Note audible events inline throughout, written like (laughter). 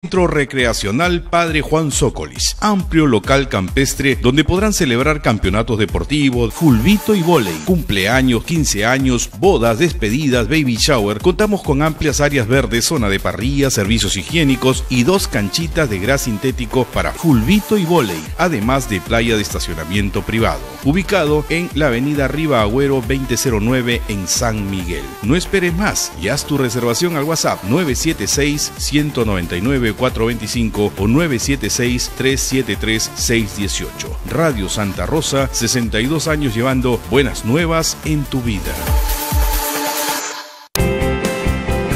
Centro Recreacional Padre Juan Zócolis, amplio local campestre donde podrán celebrar campeonatos deportivos, fulbito y volei, cumpleaños, 15 años, bodas, despedidas, baby shower. Contamos con amplias áreas verdes, zona de parrilla, servicios higiénicos y dos canchitas de gras sintético para fulbito y volei, además de playa de estacionamiento privado. Ubicado en la avenida Riva Agüero 2009 en San Miguel. No esperes más y haz tu reservación al WhatsApp 976 199 425 o 976-373-618. Radio Santa Rosa, 62 años llevando buenas nuevas en tu vida.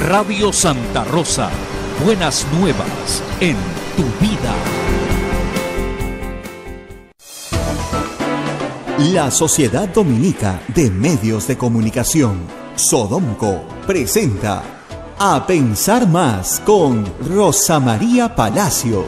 Radio Santa Rosa, buenas nuevas en tu vida. La Sociedad Dominica de Medios de Comunicación, Sodomco, presenta a pensar más con Rosa María Palacios.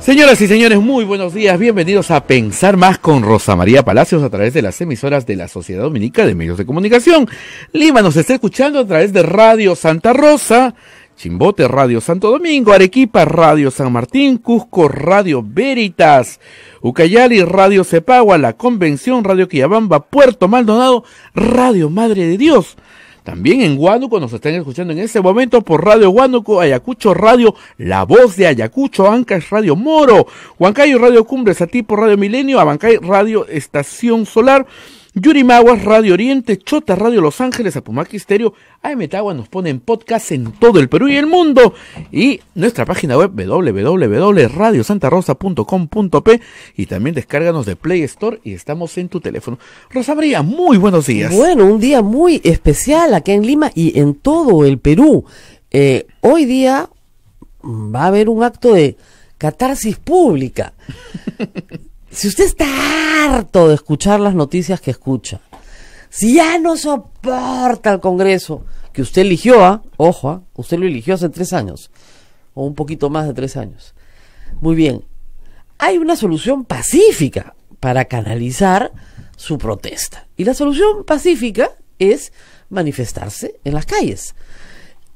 Señoras y señores, muy buenos días. Bienvenidos a Pensar Más con Rosa María Palacios a través de las emisoras de la Sociedad Dominica de Medios de Comunicación. Lima nos está escuchando a través de Radio Santa Rosa Chimbote Radio Santo Domingo, Arequipa Radio San Martín, Cusco Radio Veritas, Ucayali Radio Cepagua, La Convención Radio Quillabamba, Puerto Maldonado Radio Madre de Dios. También en Huánuco nos están escuchando en este momento por Radio Huánuco, Ayacucho Radio, La Voz de Ayacucho, ancas Radio Moro, Huancayo Radio Cumbres, Atipo Radio Milenio, Abancay Radio Estación Solar. Yurimaguas, Radio Oriente, Chota, Radio Los Ángeles, Apumaquisterio, AM Tawa nos pone en podcast en todo el Perú y el mundo. Y nuestra página web www.radiosantarosa.com.p y también descárganos de Play Store y estamos en tu teléfono. Rosa María, muy buenos días. Bueno, un día muy especial acá en Lima y en todo el Perú. Eh, hoy día va a haber un acto de catarsis pública. (laughs) si usted está harto de escuchar las noticias que escucha, si ya no soporta el Congreso, que usted eligió, ¿ah? ojo, ¿ah? usted lo eligió hace tres años, o un poquito más de tres años. Muy bien, hay una solución pacífica para canalizar su protesta. Y la solución pacífica es manifestarse en las calles.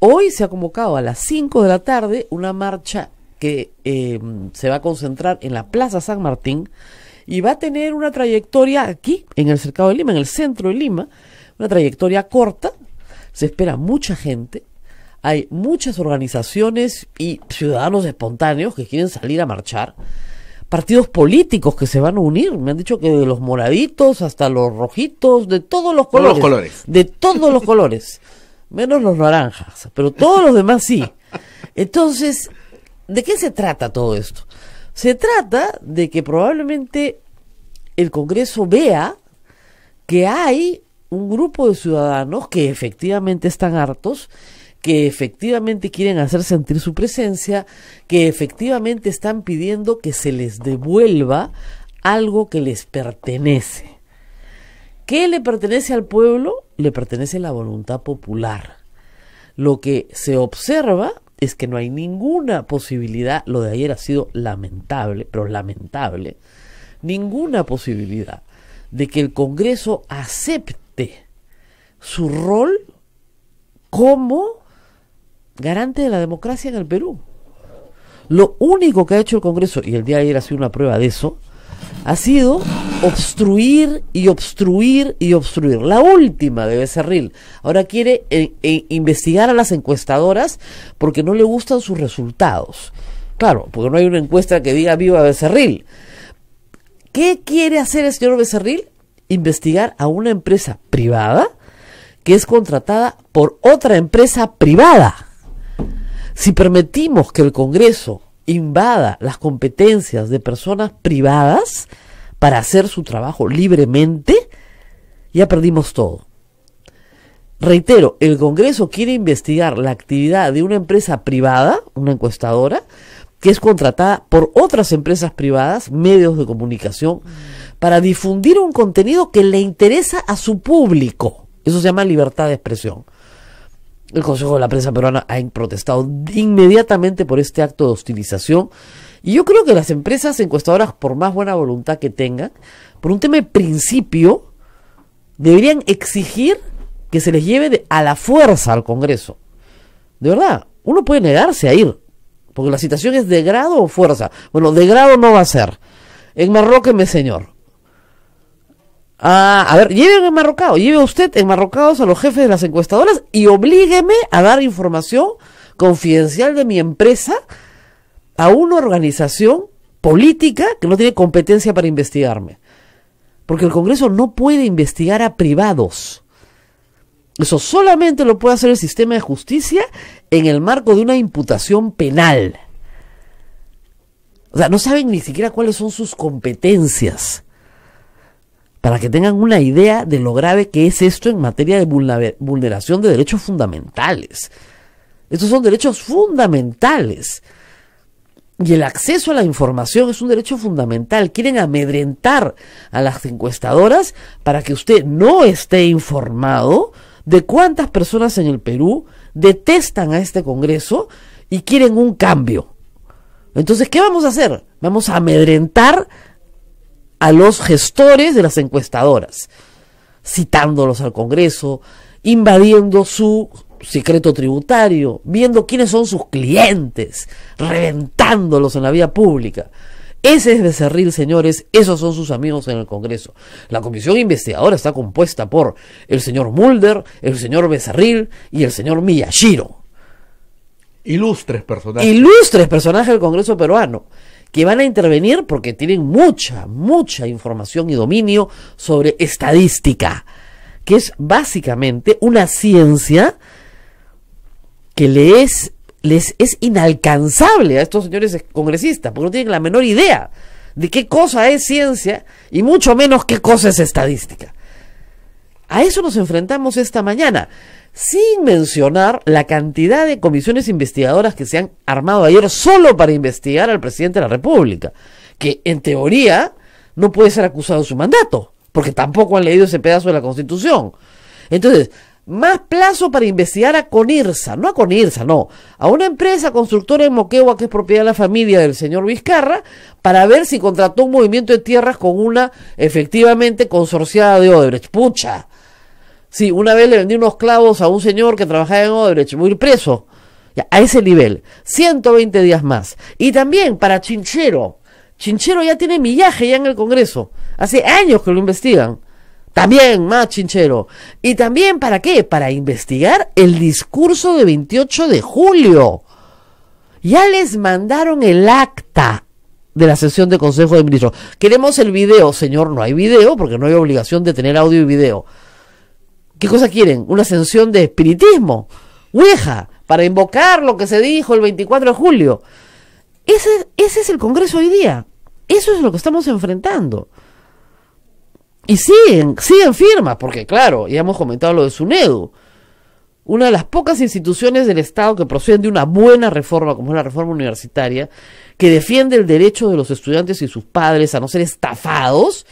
Hoy se ha convocado a las cinco de la tarde una marcha que eh, se va a concentrar en la Plaza San Martín y va a tener una trayectoria aquí, en el cercado de Lima, en el centro de Lima, una trayectoria corta, se espera mucha gente, hay muchas organizaciones y ciudadanos espontáneos que quieren salir a marchar, partidos políticos que se van a unir, me han dicho que de los moraditos hasta los rojitos, de todos los colores, todos los colores. de todos los colores, (laughs) menos los naranjas, pero todos los demás sí. (laughs) Entonces, ¿De qué se trata todo esto? Se trata de que probablemente el Congreso vea que hay un grupo de ciudadanos que efectivamente están hartos, que efectivamente quieren hacer sentir su presencia, que efectivamente están pidiendo que se les devuelva algo que les pertenece. ¿Qué le pertenece al pueblo? Le pertenece la voluntad popular. Lo que se observa es que no hay ninguna posibilidad, lo de ayer ha sido lamentable, pero lamentable, ninguna posibilidad de que el Congreso acepte su rol como garante de la democracia en el Perú. Lo único que ha hecho el Congreso, y el día de ayer ha sido una prueba de eso, ha sido obstruir y obstruir y obstruir. La última de Becerril. Ahora quiere eh, eh, investigar a las encuestadoras porque no le gustan sus resultados. Claro, porque no hay una encuesta que diga viva Becerril. ¿Qué quiere hacer el señor Becerril? Investigar a una empresa privada que es contratada por otra empresa privada. Si permitimos que el Congreso invada las competencias de personas privadas para hacer su trabajo libremente, ya perdimos todo. Reitero, el Congreso quiere investigar la actividad de una empresa privada, una encuestadora, que es contratada por otras empresas privadas, medios de comunicación, para difundir un contenido que le interesa a su público. Eso se llama libertad de expresión. El Consejo de la Prensa Peruana ha protestado inmediatamente por este acto de hostilización. Y yo creo que las empresas encuestadoras, por más buena voluntad que tengan, por un tema de principio, deberían exigir que se les lleve a la fuerza al Congreso. De verdad, uno puede negarse a ir, porque la situación es de grado o fuerza. Bueno, de grado no va a ser. En mi señor. Ah, a ver, lleven en marrocado, lleve usted en a los jefes de las encuestadoras y oblígueme a dar información confidencial de mi empresa a una organización política que no tiene competencia para investigarme. Porque el Congreso no puede investigar a privados. Eso solamente lo puede hacer el sistema de justicia en el marco de una imputación penal. O sea, no saben ni siquiera cuáles son sus competencias para que tengan una idea de lo grave que es esto en materia de vulneración de derechos fundamentales. Estos son derechos fundamentales. Y el acceso a la información es un derecho fundamental. Quieren amedrentar a las encuestadoras para que usted no esté informado de cuántas personas en el Perú detestan a este Congreso y quieren un cambio. Entonces, ¿qué vamos a hacer? Vamos a amedrentar a los gestores de las encuestadoras, citándolos al Congreso, invadiendo su secreto tributario, viendo quiénes son sus clientes, reventándolos en la vía pública. Ese es Becerril, señores, esos son sus amigos en el Congreso. La comisión investigadora está compuesta por el señor Mulder, el señor Becerril y el señor Miyashiro. Ilustres personajes. Ilustres personajes del Congreso peruano que van a intervenir porque tienen mucha, mucha información y dominio sobre estadística, que es básicamente una ciencia que les es inalcanzable a estos señores congresistas, porque no tienen la menor idea de qué cosa es ciencia y mucho menos qué cosa es estadística. A eso nos enfrentamos esta mañana sin mencionar la cantidad de comisiones investigadoras que se han armado ayer solo para investigar al presidente de la República, que en teoría no puede ser acusado de su mandato, porque tampoco han leído ese pedazo de la Constitución. Entonces, más plazo para investigar a Conirsa, no a Conirsa, no, a una empresa constructora en Moquegua que es propiedad de la familia del señor Vizcarra, para ver si contrató un movimiento de tierras con una efectivamente consorciada de Odebrecht. Pucha, Sí, una vez le vendí unos clavos a un señor que trabajaba en Odebrecht, muy preso. a ese nivel, 120 días más. Y también para Chinchero. Chinchero ya tiene millaje ya en el Congreso. Hace años que lo investigan. También más Chinchero. ¿Y también para qué? Para investigar el discurso de 28 de julio. Ya les mandaron el acta de la sesión de Consejo de Ministros. Queremos el video, señor. No hay video porque no hay obligación de tener audio y video. ¿Qué cosa quieren? Una ascensión de espiritismo, ¡Hueja! para invocar lo que se dijo el 24 de julio. Ese, ese es el Congreso hoy día. Eso es lo que estamos enfrentando. Y siguen, siguen firmas, porque claro, ya hemos comentado lo de SUNEDU, una de las pocas instituciones del Estado que proceden de una buena reforma, como es la reforma universitaria, que defiende el derecho de los estudiantes y sus padres a no ser estafados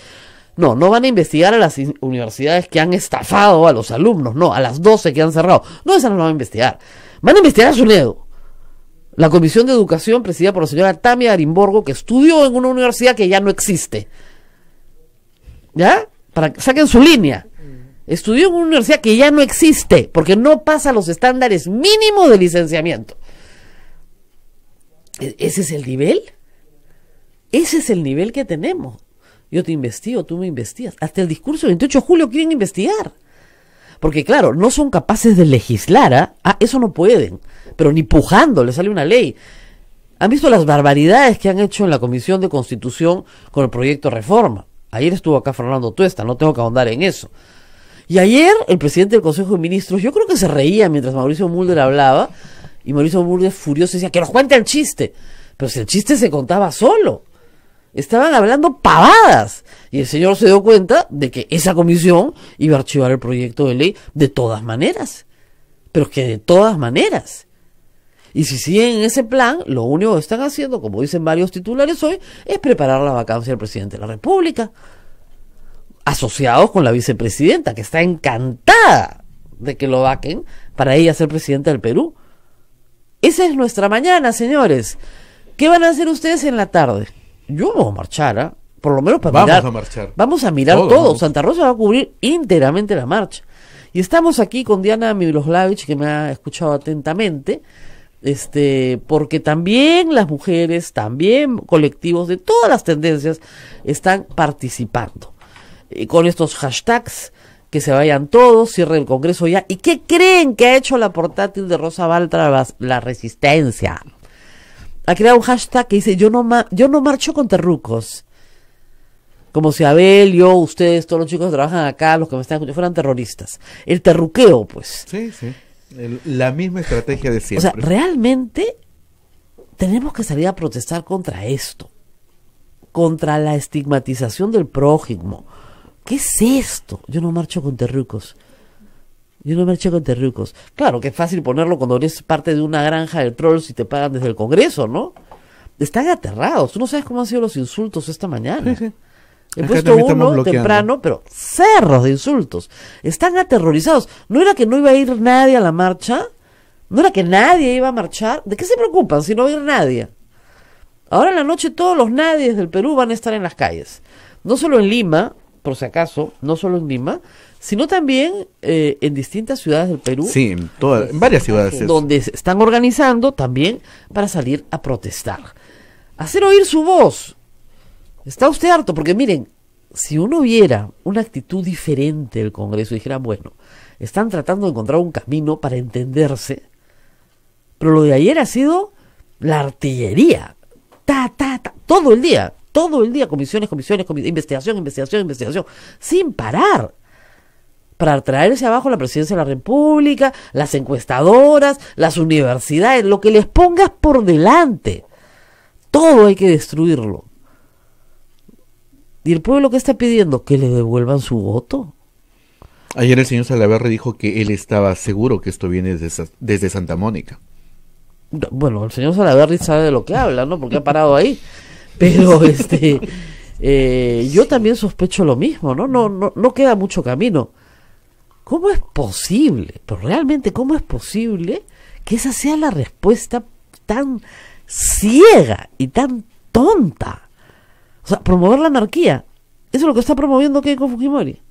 no, no van a investigar a las universidades que han estafado a los alumnos, no, a las 12 que han cerrado. No, esas no las van a investigar. Van a investigar a Sunedo. La Comisión de Educación, presidida por la señora Tamia Arimborgo, que estudió en una universidad que ya no existe. ¿Ya? Para que saquen su línea. Mm. Estudió en una universidad que ya no existe, porque no pasa los estándares mínimos de licenciamiento. E-, ¿Ese es el nivel? Ese es el nivel que tenemos. Yo te investigo, tú me investigas. Hasta el discurso del 28 de julio quieren investigar. Porque claro, no son capaces de legislar. ¿ah? Ah, eso no pueden. Pero ni pujando le sale una ley. ¿Han visto las barbaridades que han hecho en la Comisión de Constitución con el proyecto reforma? Ayer estuvo acá Fernando Tuesta, no tengo que ahondar en eso. Y ayer el presidente del Consejo de Ministros, yo creo que se reía mientras Mauricio Mulder hablaba, y Mauricio Mulder furioso decía, que nos cuente el chiste. Pero si el chiste se contaba solo. Estaban hablando pavadas. Y el señor se dio cuenta de que esa comisión iba a archivar el proyecto de ley de todas maneras. Pero que de todas maneras. Y si siguen en ese plan, lo único que están haciendo, como dicen varios titulares hoy, es preparar la vacancia del presidente de la República. Asociados con la vicepresidenta, que está encantada de que lo vaquen para ella ser presidenta del Perú. Esa es nuestra mañana, señores. ¿Qué van a hacer ustedes en la tarde? yo no marchar, ¿ah? por lo menos para mirar. Vamos a marchar. Vamos a mirar todo. Santa Rosa va a cubrir íntegramente la marcha. Y estamos aquí con Diana Mibloslavich, que me ha escuchado atentamente, este, porque también las mujeres, también colectivos de todas las tendencias están participando. Y eh, con estos hashtags, que se vayan todos, cierre el Congreso ya. ¿Y qué creen que ha hecho la portátil de Rosa Baltra la resistencia? ha creado un hashtag que dice yo no, yo no marcho con terrucos. Como si Abel, yo, ustedes, todos los chicos que trabajan acá, los que me están escuchando, fueran terroristas. El terruqueo, pues. Sí, sí. la misma estrategia de siempre. O sea, realmente tenemos que salir a protestar contra esto. Contra la estigmatización del prójimo. ¿Qué es esto? Yo no marcho con terrucos. Yo no me eché con terrucos. Claro, que es fácil ponerlo cuando eres parte de una granja de trolls y te pagan desde el Congreso, ¿no? Están aterrados. Tú no sabes cómo han sido los insultos esta mañana. He puesto uno temprano, pero cerros de insultos. Están aterrorizados. No era que no iba a ir nadie a la marcha. No era que nadie iba a marchar. ¿De qué se preocupan si no va a ir nadie? Ahora en la noche todos los nadies del Perú van a estar en las calles. No solo en Lima, por si acaso, no solo en Lima, sino también eh, en distintas ciudades del Perú. Sí, en, varias ciudades. Donde se están organizando también para salir a protestar. Hacer oír su voz. Está usted harto, porque miren, si uno viera una actitud diferente del Congreso y dijera, bueno, están tratando de encontrar un camino para entenderse, pero lo de ayer ha sido la artillería. Ta, ta, ta, todo el día, todo el día, comisiones, comisiones investigación, investigación, investigación, sin parar para traerse abajo la presidencia de la República, las encuestadoras, las universidades, lo que les pongas por delante. Todo hay que destruirlo. ¿Y el pueblo qué está pidiendo? Que le devuelvan su voto. Ayer el señor Salaverri dijo que él estaba seguro que esto viene desde, Santa Mónica. Bueno, el señor Salaverri sabe de lo que habla, ¿no? Porque ha parado ahí. Pero este (laughs) eh, yo también sospecho lo mismo, ¿no? No, no, no queda mucho camino. ¿Cómo es posible? Pero realmente, ¿cómo es posible que esa sea la respuesta tan ciega y tan tonta? O sea, promover la anarquía. Eso es lo que está promoviendo Keiko Fujimori.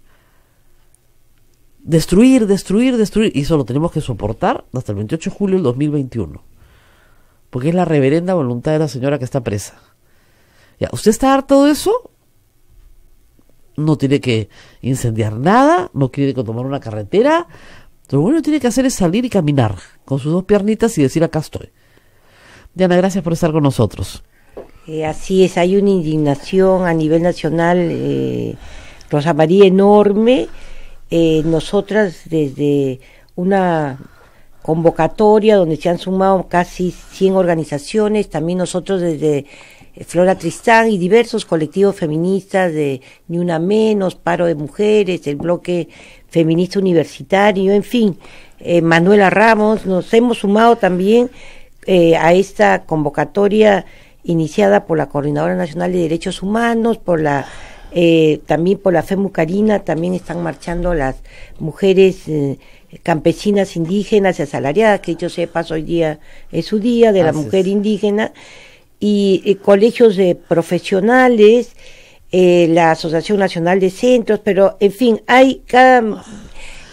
Destruir, destruir, destruir. Y eso lo tenemos que soportar hasta el 28 de julio del 2021. Porque es la reverenda voluntad de la señora que está presa. Ya, ¿usted está harto de eso? no tiene que incendiar nada, no quiere tomar una carretera. Lo único que tiene que hacer es salir y caminar con sus dos piernitas y decir acá estoy. Diana, gracias por estar con nosotros. Eh, así es, hay una indignación a nivel nacional, eh, Rosa María, enorme. Eh, nosotras desde una convocatoria donde se han sumado casi 100 organizaciones, también nosotros desde eh, Flora Tristán y diversos colectivos feministas de Ni Una Menos, Paro de Mujeres, el Bloque Feminista Universitario, en fin, eh, Manuela Ramos, nos hemos sumado también eh, a esta convocatoria iniciada por la Coordinadora Nacional de Derechos Humanos, por la también por la femucarina. también están marchando las mujeres campesinas indígenas y asalariadas, que yo sepa, hoy día es su día de la mujer indígena y, colegios de profesionales, eh, la Asociación Nacional de Centros, pero en fin, hay cada...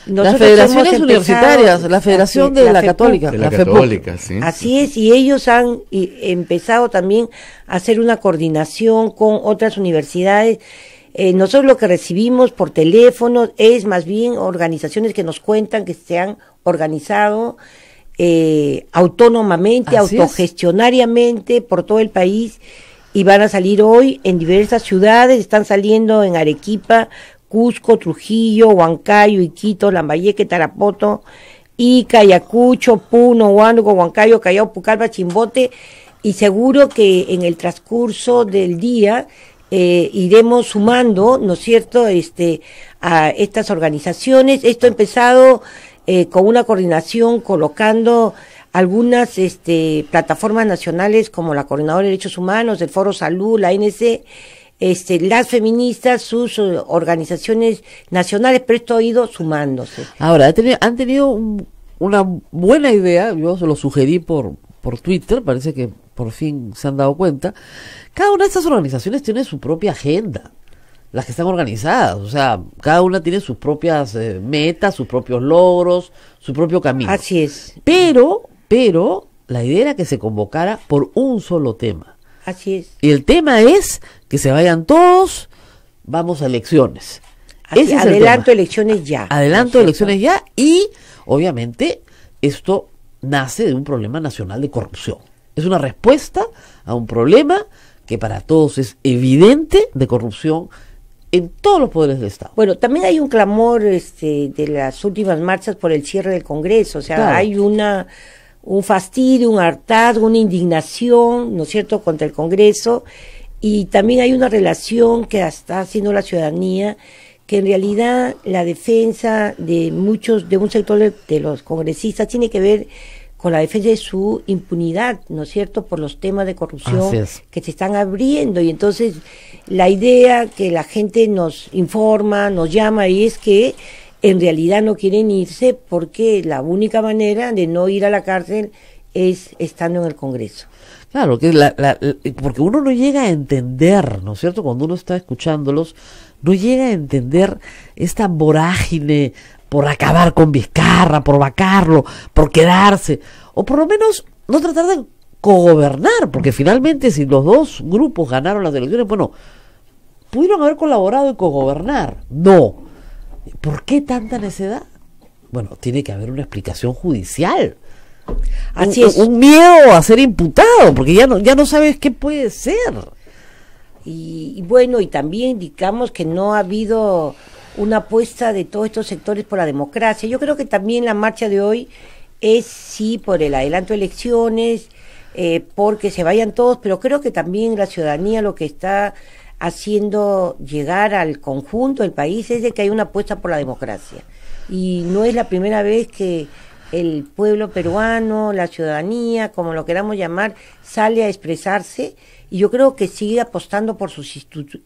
Nosotros las federaciones universitarias, la Federación de la, Católica. la, Católica, sí. Así es, y ellos han empezado también a hacer una coordinación con otras universidades. Eh, nosotros lo que recibimos por teléfono es más bien organizaciones que nos cuentan que se han organizado eh, autónomamente, autogestionariamente por todo el país y van a salir hoy en diversas ciudades, están saliendo en Arequipa, Cusco, Trujillo, Huancayo, Iquito, Lambayeque, Tarapoto, Ica, Ayacucho, Puno, Huánuco, Huancayo, Callao, Pucallpa, Chimbote y seguro que en el transcurso del día eh, iremos sumando, ¿no es cierto?, este, a estas organizaciones. Esto ha empezado eh, con una coordinación, colocando algunas este, plataformas nacionales como la Coordinadora de Derechos Humanos, el Foro Salud, la ANC, este, las feministas, sus eh, organizaciones nacionales, pero esto ha ido sumándose. Ahora, han tenido una buena idea, yo se lo sugerí por, por Twitter, parece que por fin se han dado cuenta, cada una de estas organizaciones tiene su propia agenda las que están organizadas. O sea, cada una tiene sus propias eh, metas, sus propios logros, su propio camino. Así es. Pero, pero, la idea era que se convocara por un solo tema. Así es. Y el tema es que se vayan todos, vamos a elecciones. es adelanto elecciones ya. Adelanto elecciones ya y, obviamente, esto nace de un problema nacional de corrupción. Es una respuesta a un problema que para todos es evidente de corrupción en todos los poderes del Estado. Bueno, también hay un clamor este, de las últimas marchas por el cierre del Congreso, o sea, hay una un fastidio, un hartazgo, una indignación, ¿no es cierto?, contra el Congreso. Y también hay una relación que está haciendo la ciudadanía, que en realidad la defensa de muchos, de un sector de los congresistas tiene que ver con la defensa de su impunidad, ¿no es cierto?, por los temas de corrupción que se están abriendo. Y entonces la idea que la gente nos informa, nos llama, y es que en realidad no quieren irse porque la única manera de no ir a la cárcel es estando en el Congreso. Claro, que porque uno no llega a entender, ¿no es cierto? Cuando uno está escuchándolos, no llega a entender esta vorágine por acabar con Vizcarra, por vacarlo, por quedarse, o por lo menos no tratar de cogobernar, porque finalmente si los dos grupos ganaron las elecciones, bueno, pudieron haber colaborado y cogobernar. No. ¿Por qué tanta necedad? Bueno, tiene que haber una explicación judicial. Así es. un miedo a ser imputado, porque ya no, ya no sabes qué puede ser. Y, bueno, y también indicamos que no ha habido una apuesta de todos estos sectores por la democracia. Yo creo que también la marcha de hoy es sí por el adelanto de elecciones, eh, porque se vayan todos, pero creo que también la ciudadanía lo que está haciendo llegar al conjunto del país es de que hay una apuesta por la democracia. Y no es la primera vez que el pueblo peruano, la ciudadanía, como lo queramos llamar, sale a expresarse y yo creo que sigue apostando por sus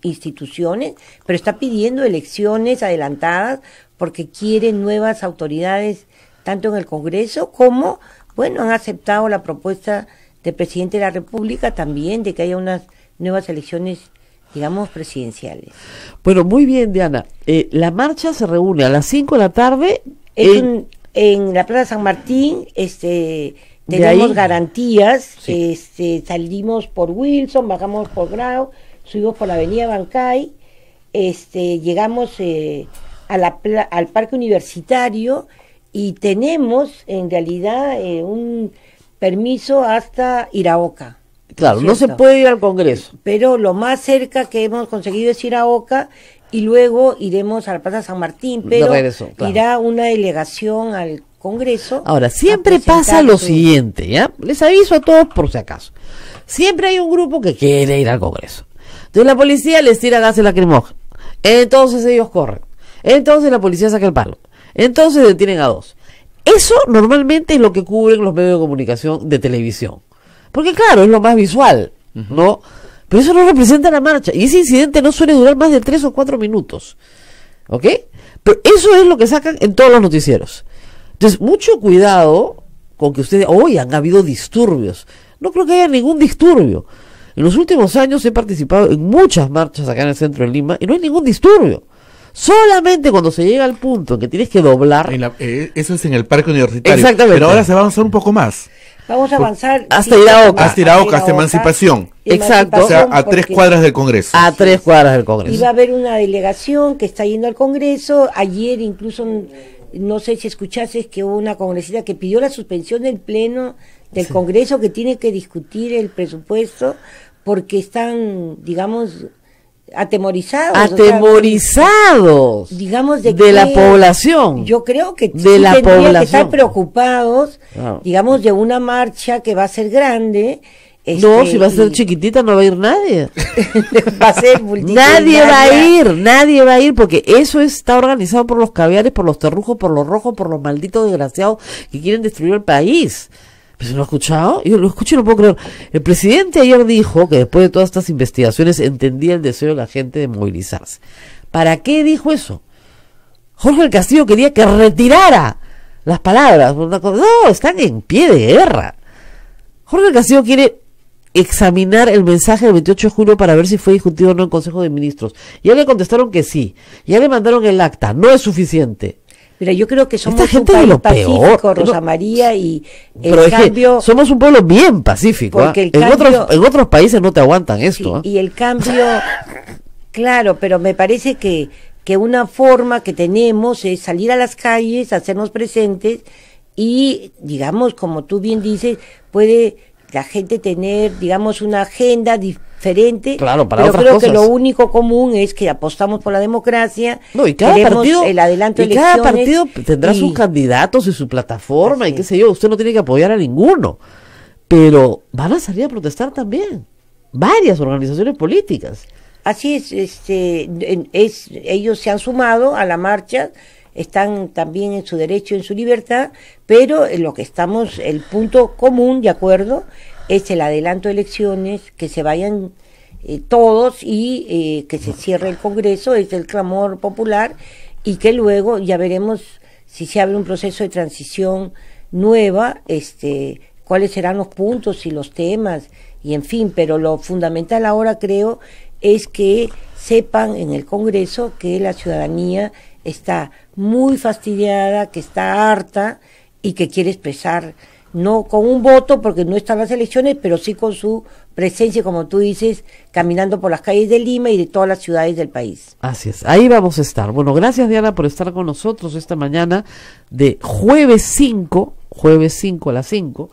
instituciones, pero está pidiendo elecciones adelantadas porque quiere nuevas autoridades tanto en el Congreso como, bueno, han aceptado la propuesta del presidente de la República también de que haya unas nuevas elecciones digamos, presidenciales. Bueno, muy bien, Diana. Eh, la marcha se reúne a las 5 de la tarde en, en, en la Plaza San Martín, este tenemos garantías, este, salimos por Wilson, bajamos por Grau, subimos por la avenida Bancay, este, llegamos eh, al parque universitario y tenemos en realidad eh, un permiso hasta Iraoca. Claro, no se puede ir al Congreso. Pero lo más cerca que hemos conseguido es Iraoca y luego iremos a la Plaza San Martín, pero irá una delegación al Congreso. Ahora, siempre pasa lo siguiente, ¿ya? Les aviso a todos por si acaso. Siempre hay un grupo que quiere ir al Congreso. Entonces la policía les tira gas lacrimógeno. Entonces ellos corren. Entonces la policía saca el palo. Entonces detienen a dos. Eso normalmente es lo que cubren los medios de comunicación de televisión. Porque claro, es lo más visual, ¿no? Pero eso no representa la marcha. Y ese incidente no suele durar más de tres o cuatro minutos. ¿Ok? Pero eso es lo que sacan en todos los noticieros. Entonces, mucho cuidado con que ustedes hoy han habido disturbios. No creo que haya ningún disturbio. En los últimos años he participado en muchas marchas acá en el centro de Lima y no hay ningún disturbio. Solamente cuando se llega al punto en que tienes que doblar. Eh, eso es en el parque universitario. Exactamente. Pero ahora se va a avanzar un poco más. Vamos a avanzar. Hasta Iraoca. Hasta Iraoca, hasta Emancipación. Exacto. O sea, a tres cuadras del Congreso. A tres cuadras del Congreso. Y va a haber una delegación que está yendo al Congreso. Ayer incluso no sé si escuchaste, que hubo una congresista que pidió la suspensión del Pleno del Congreso que tiene que discutir el presupuesto porque están, digamos, atemorizados. Atemorizados. digamos de, la población. Yo creo que de la población. que preocupados, ah. digamos, de una marcha que va a ser grande no, si este, va a ser chiquitita no va a ir nadie. (laughs) va a ser Nadie va a ir, nadie va a ir porque eso está organizado por los caviares, por los terrujos, por los rojos, por los malditos desgraciados que quieren destruir el país. Pues no ha escuchado, yo lo escucho y no puedo creer. El presidente ayer dijo que después de todas estas investigaciones entendía el deseo de la gente de movilizarse. ¿Para qué dijo eso? Jorge del Castillo quería que retirara las palabras. No, están en pie de guerra. Jorge del Castillo quiere examinar el mensaje del 28 de julio para ver si fue discutido o no en Consejo de Ministros. Ya le contestaron que sí, ya le mandaron el acta, no es suficiente. Mira, yo creo que somos gente un pueblo pacífico, Rosa María, y el cambio... somos un pueblo bien pacífico. ¿ah? en, otros, en otros países no te aguantan esto. ¿ah? Y, el cambio, (laughs) claro, pero me parece que, que una forma que tenemos es salir a las calles, hacernos presentes y, digamos, como tú bien dices, puede la gente tener, digamos, una agenda diferente. Claro, para pero creo que lo único común es que apostamos por la democracia. No, y cada partido, el adelanto y cada partido tendrá sus candidatos y su plataforma y qué sé yo. Usted no tiene que apoyar a ninguno, pero van a salir a protestar también varias organizaciones políticas. Así es, este, es ellos se han sumado a la marcha están también en su derecho, en su libertad, pero en eh, lo que estamos, el punto común, de acuerdo, es el adelanto de elecciones, que se vayan eh, todos y eh, que se cierre el Congreso, es el clamor popular, y que luego ya veremos si se abre un proceso de transición nueva, este, cuáles serán los puntos y los temas, y en fin, pero lo fundamental ahora creo es que sepan en el Congreso que la ciudadanía está muy fastidiada, que está harta y que quiere expresar, no con un voto porque no están las elecciones, pero sí con su presencia, como tú dices, caminando por las calles de Lima y de todas las ciudades del país. Así es, ahí vamos a estar. Bueno, gracias Diana por estar con nosotros esta mañana de jueves 5, jueves 5 a las 5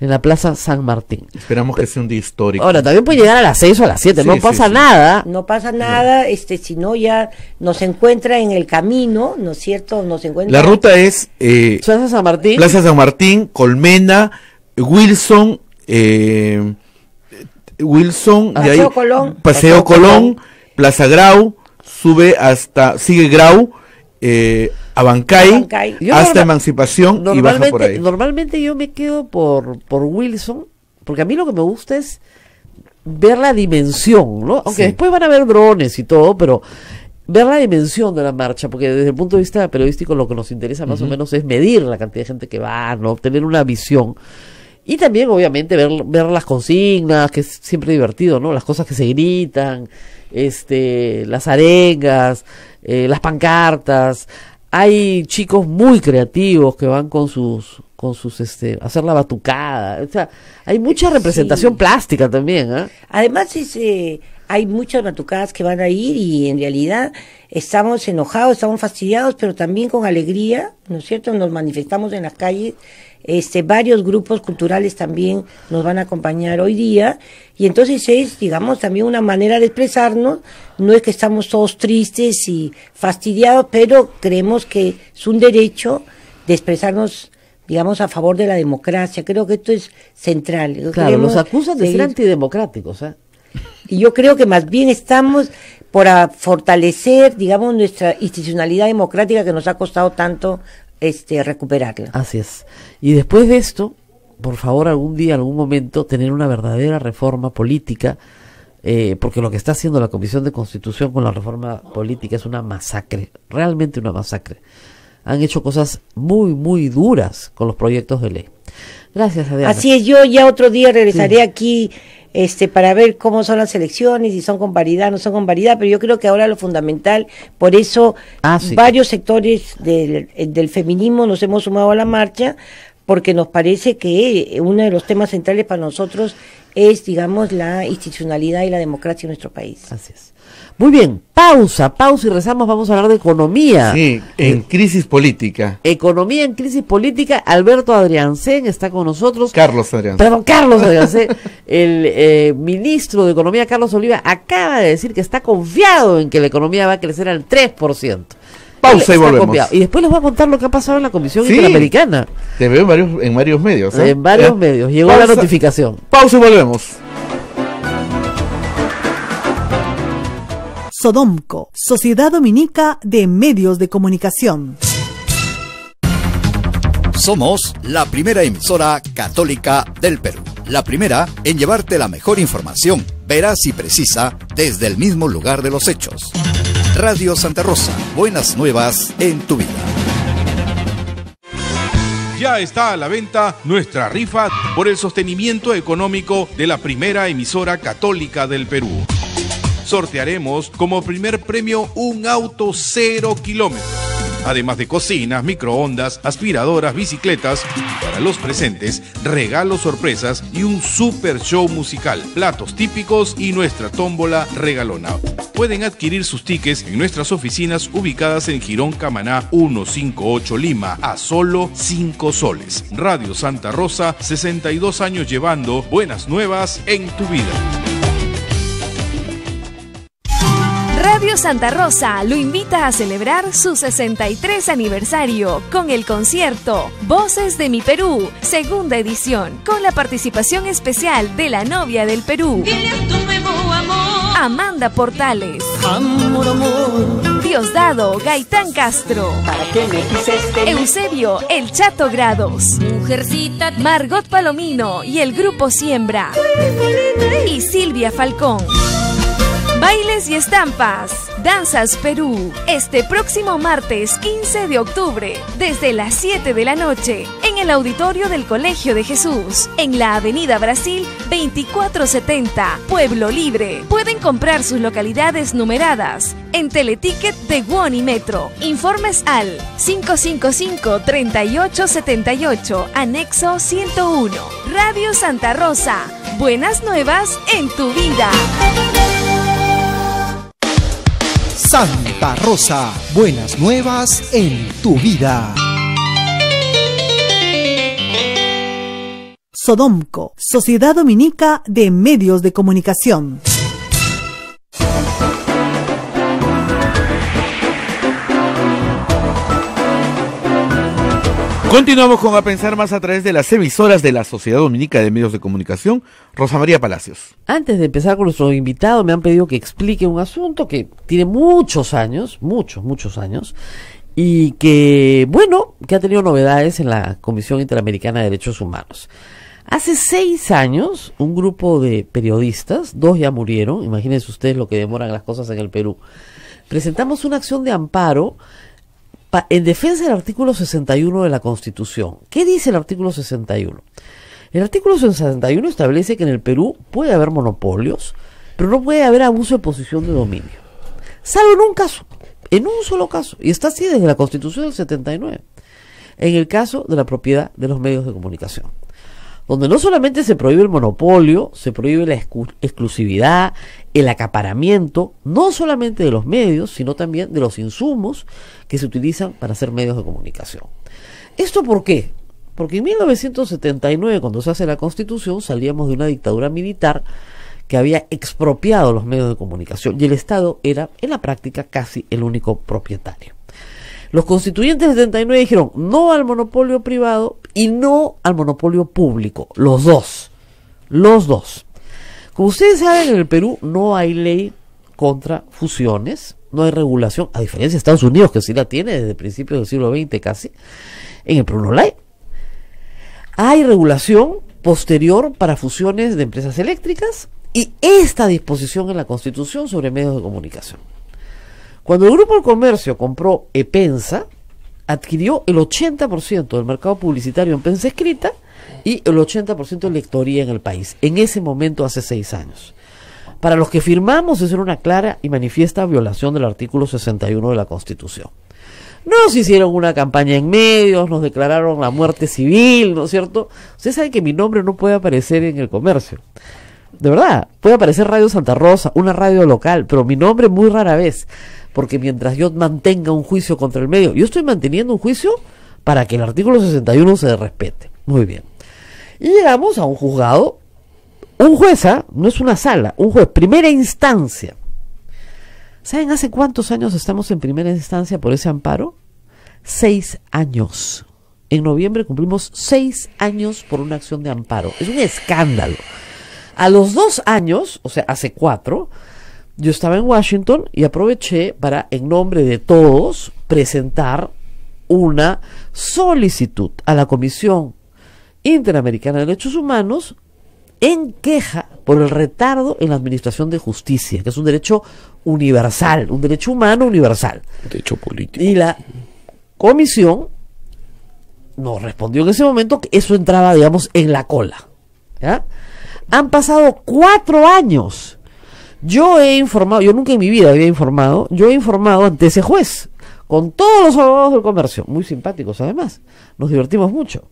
en la Plaza San Martín. Esperamos que sea un día histórico. Ahora, también puede llegar a las 6 o a las 7, no pasa nada. No pasa nada, este, si no ya nos encuentra en el camino, ¿no es cierto? Nos encuentra... La ruta es... Eh, Plaza San Martín. Plaza San Martín, Colmena, Wilson, eh, Wilson, Paseo, Colón, Paseo, Plaza Grau, sube hasta, sigue Grau, eh, Abancay, hasta Emancipación y baja por ahí. Normalmente yo me quedo por, por Wilson, porque a mí lo que me gusta es ver la dimensión, ¿no? Aunque después van a ver drones y todo, pero ver la dimensión de la marcha, porque desde el punto de vista periodístico lo que nos interesa más o menos es medir la cantidad de gente que va, ¿no? obtener una visión. Y también, obviamente, ver, ver las consignas, que es siempre divertido, ¿no? Las cosas que se gritan, este, las arengas, eh, las pancartas. Hay chicos muy creativos que van con sus con sus este hacer la batucada, o sea, hay mucha representación plástica también, ¿ah? Además es, eh, hay muchas batucadas que van a ir y en realidad estamos enojados, estamos fastidiados, pero también con alegría, ¿no es cierto? Nos manifestamos en las calles este, varios grupos culturales también nos van a acompañar hoy día y entonces es, digamos, también una manera de expresarnos. No es que estamos todos tristes y fastidiados, pero creemos que es un derecho de expresarnos digamos, a favor de la democracia. Creo que esto es central. Claro, nos los acusan de ser antidemocráticos. ¿eh? Y yo creo que más bien estamos por fortalecer, digamos, nuestra institucionalidad democrática que nos ha costado tanto este, Así es. Y después de esto, por favor, algún día, algún momento, tener una verdadera reforma política, eh, porque lo que está haciendo la Comisión de Constitución con la reforma política es una masacre, realmente una masacre. Han hecho cosas muy, muy duras con los proyectos de ley. Gracias, Adriana. Así es, yo ya otro día regresaré aquí este, para ver cómo son las elecciones, si son con variedad, no son con variedad, pero yo creo que ahora lo fundamental, por eso ah, varios sectores del, eh, del feminismo nos hemos sumado a la marcha, porque nos parece que eh, uno de los temas centrales para nosotros es, digamos, la institucionalidad y la democracia en nuestro país. gracias muy bien, pausa, pausa y rezamos, vamos a hablar de economía. Sí, en eh, crisis política. Economía en crisis política, Alberto Adrián Adriansen está con nosotros. Carlos Adrián. Perdón, Carlos Adriansen, (laughs) el eh, ministro de Economía, Carlos Oliva, acaba de decir que está confiado en que la economía va a crecer al 3%. Pausa y volvemos. Y después les voy a contar lo que ha pasado en la Comisión sí, Interamericana. Te veo en varios, en varios medios. ¿eh? En varios medios, llegó la notificación. Pausa y volvemos. Sodomco, Sociedad Dominica de Medios de Comunicación. Somos la primera emisora católica del Perú. La primera en llevarte la mejor información, veraz y precisa, desde el mismo lugar de los hechos. Radio Santa Rosa, buenas nuevas en tu vida. Ya está a la venta nuestra rifa por el sostenimiento económico de la primera emisora católica del Perú sortearemos como primer premio un auto cero kilómetros. Además de cocinas, microondas, aspiradoras, bicicletas, para los presentes, regalos sorpresas y un super show musical, platos típicos y nuestra tómbola regalona. Pueden adquirir sus tickets en nuestras oficinas ubicadas en Girón Camaná 158 Lima a solo 5 soles. Radio Santa Rosa, 62 años llevando buenas nuevas en tu vida. Santa Rosa lo invita a celebrar su 63 aniversario con el concierto Voces de mi Perú, segunda edición, con la participación especial de la novia del Perú. Amanda Portales. Diosdado Gaitán Castro. Este Eusebio El Chato Grados. Margot Palomino y el grupo Siembra. Y Silvia Falcón. Bailes y estampas. Danzas Perú. Este próximo martes 15 de octubre, desde las 7 de la noche, en el auditorio del Colegio de Jesús, en la Avenida Brasil 2470, Pueblo Libre. Pueden comprar sus localidades numeradas en Teleticket de Guon y Metro. Informes al 555-3878, anexo 101. Radio Santa Rosa. Buenas nuevas en tu vida. Santa Rosa, buenas nuevas en tu vida. Sodomco, Sociedad Dominica de Medios de Comunicación. Continuamos con A Pensar Más a través de las emisoras de la Sociedad Dominica de Medios de Comunicación, Rosa María Palacios. Antes de empezar con nuestro invitado, me han pedido que explique un asunto que tiene muchos años, muchos, muchos años, y que, bueno, que ha tenido novedades en la Comisión Interamericana de Derechos Humanos. Hace seis años, un grupo de periodistas, dos ya murieron, imagínense ustedes lo que demoran las cosas en el Perú, presentamos una acción de amparo en defensa del artículo 61 de la Constitución. ¿Qué dice el artículo 61? El artículo 61 establece que en el Perú puede haber monopolios, pero no puede haber abuso de posición de dominio. Salvo en un caso, en un solo caso, y está así desde la Constitución del 79, en el caso de la propiedad de los medios de comunicación donde no solamente se prohíbe el monopolio, se prohíbe la exclusividad, el acaparamiento, no solamente de los medios, sino también de los insumos que se utilizan para hacer medios de comunicación. ¿Esto por qué? Porque en 1979, cuando se hace la constitución, salíamos de una dictadura militar que había expropiado los medios de comunicación y el Estado era en la práctica casi el único propietario. Los constituyentes del 79 dijeron no al monopolio privado y no al monopolio público, los dos, los dos. Como ustedes saben, en el Perú no hay ley contra fusiones, no hay regulación, a diferencia de Estados Unidos, que sí la tiene desde principios del siglo XX casi, en el Perú no la hay. Hay regulación posterior para fusiones de empresas eléctricas y esta disposición en la Constitución sobre medios de comunicación. Cuando el Grupo del Comercio compró Epensa, adquirió el 80% del mercado publicitario en Pensa escrita y el 80% de lectoría en el país, en ese momento hace seis años. Para los que firmamos, eso era una clara y manifiesta violación del artículo 61 de la Constitución. Nos hicieron una campaña en medios, nos declararon la muerte civil, ¿no es cierto? Ustedes saben que mi nombre no puede aparecer en el comercio. De verdad, puede aparecer Radio Santa Rosa, una radio local, pero mi nombre muy rara vez porque mientras yo mantenga un juicio contra el medio, yo estoy manteniendo un juicio para que el artículo 61 se respete. Muy bien. Y llegamos a un juzgado, un jueza, ¿ah? no es una sala, un juez, primera instancia. ¿Saben hace cuántos años estamos en primera instancia por ese amparo? Seis años. En noviembre cumplimos seis años por una acción de amparo. Es un escándalo. A los dos años, o sea, hace cuatro, yo estaba en Washington y aproveché para, en nombre de todos, presentar una solicitud a la Comisión Interamericana de Derechos Humanos en queja por el retardo en la administración de justicia, que es un derecho universal, un derecho humano universal. Derecho político. Y la comisión nos respondió en ese momento que eso entraba, digamos, en la cola. Han pasado cuatro años yo he informado, yo nunca en mi vida había informado, yo he informado ante ese juez, con todos los abogados del comercio, muy simpáticos además, nos divertimos mucho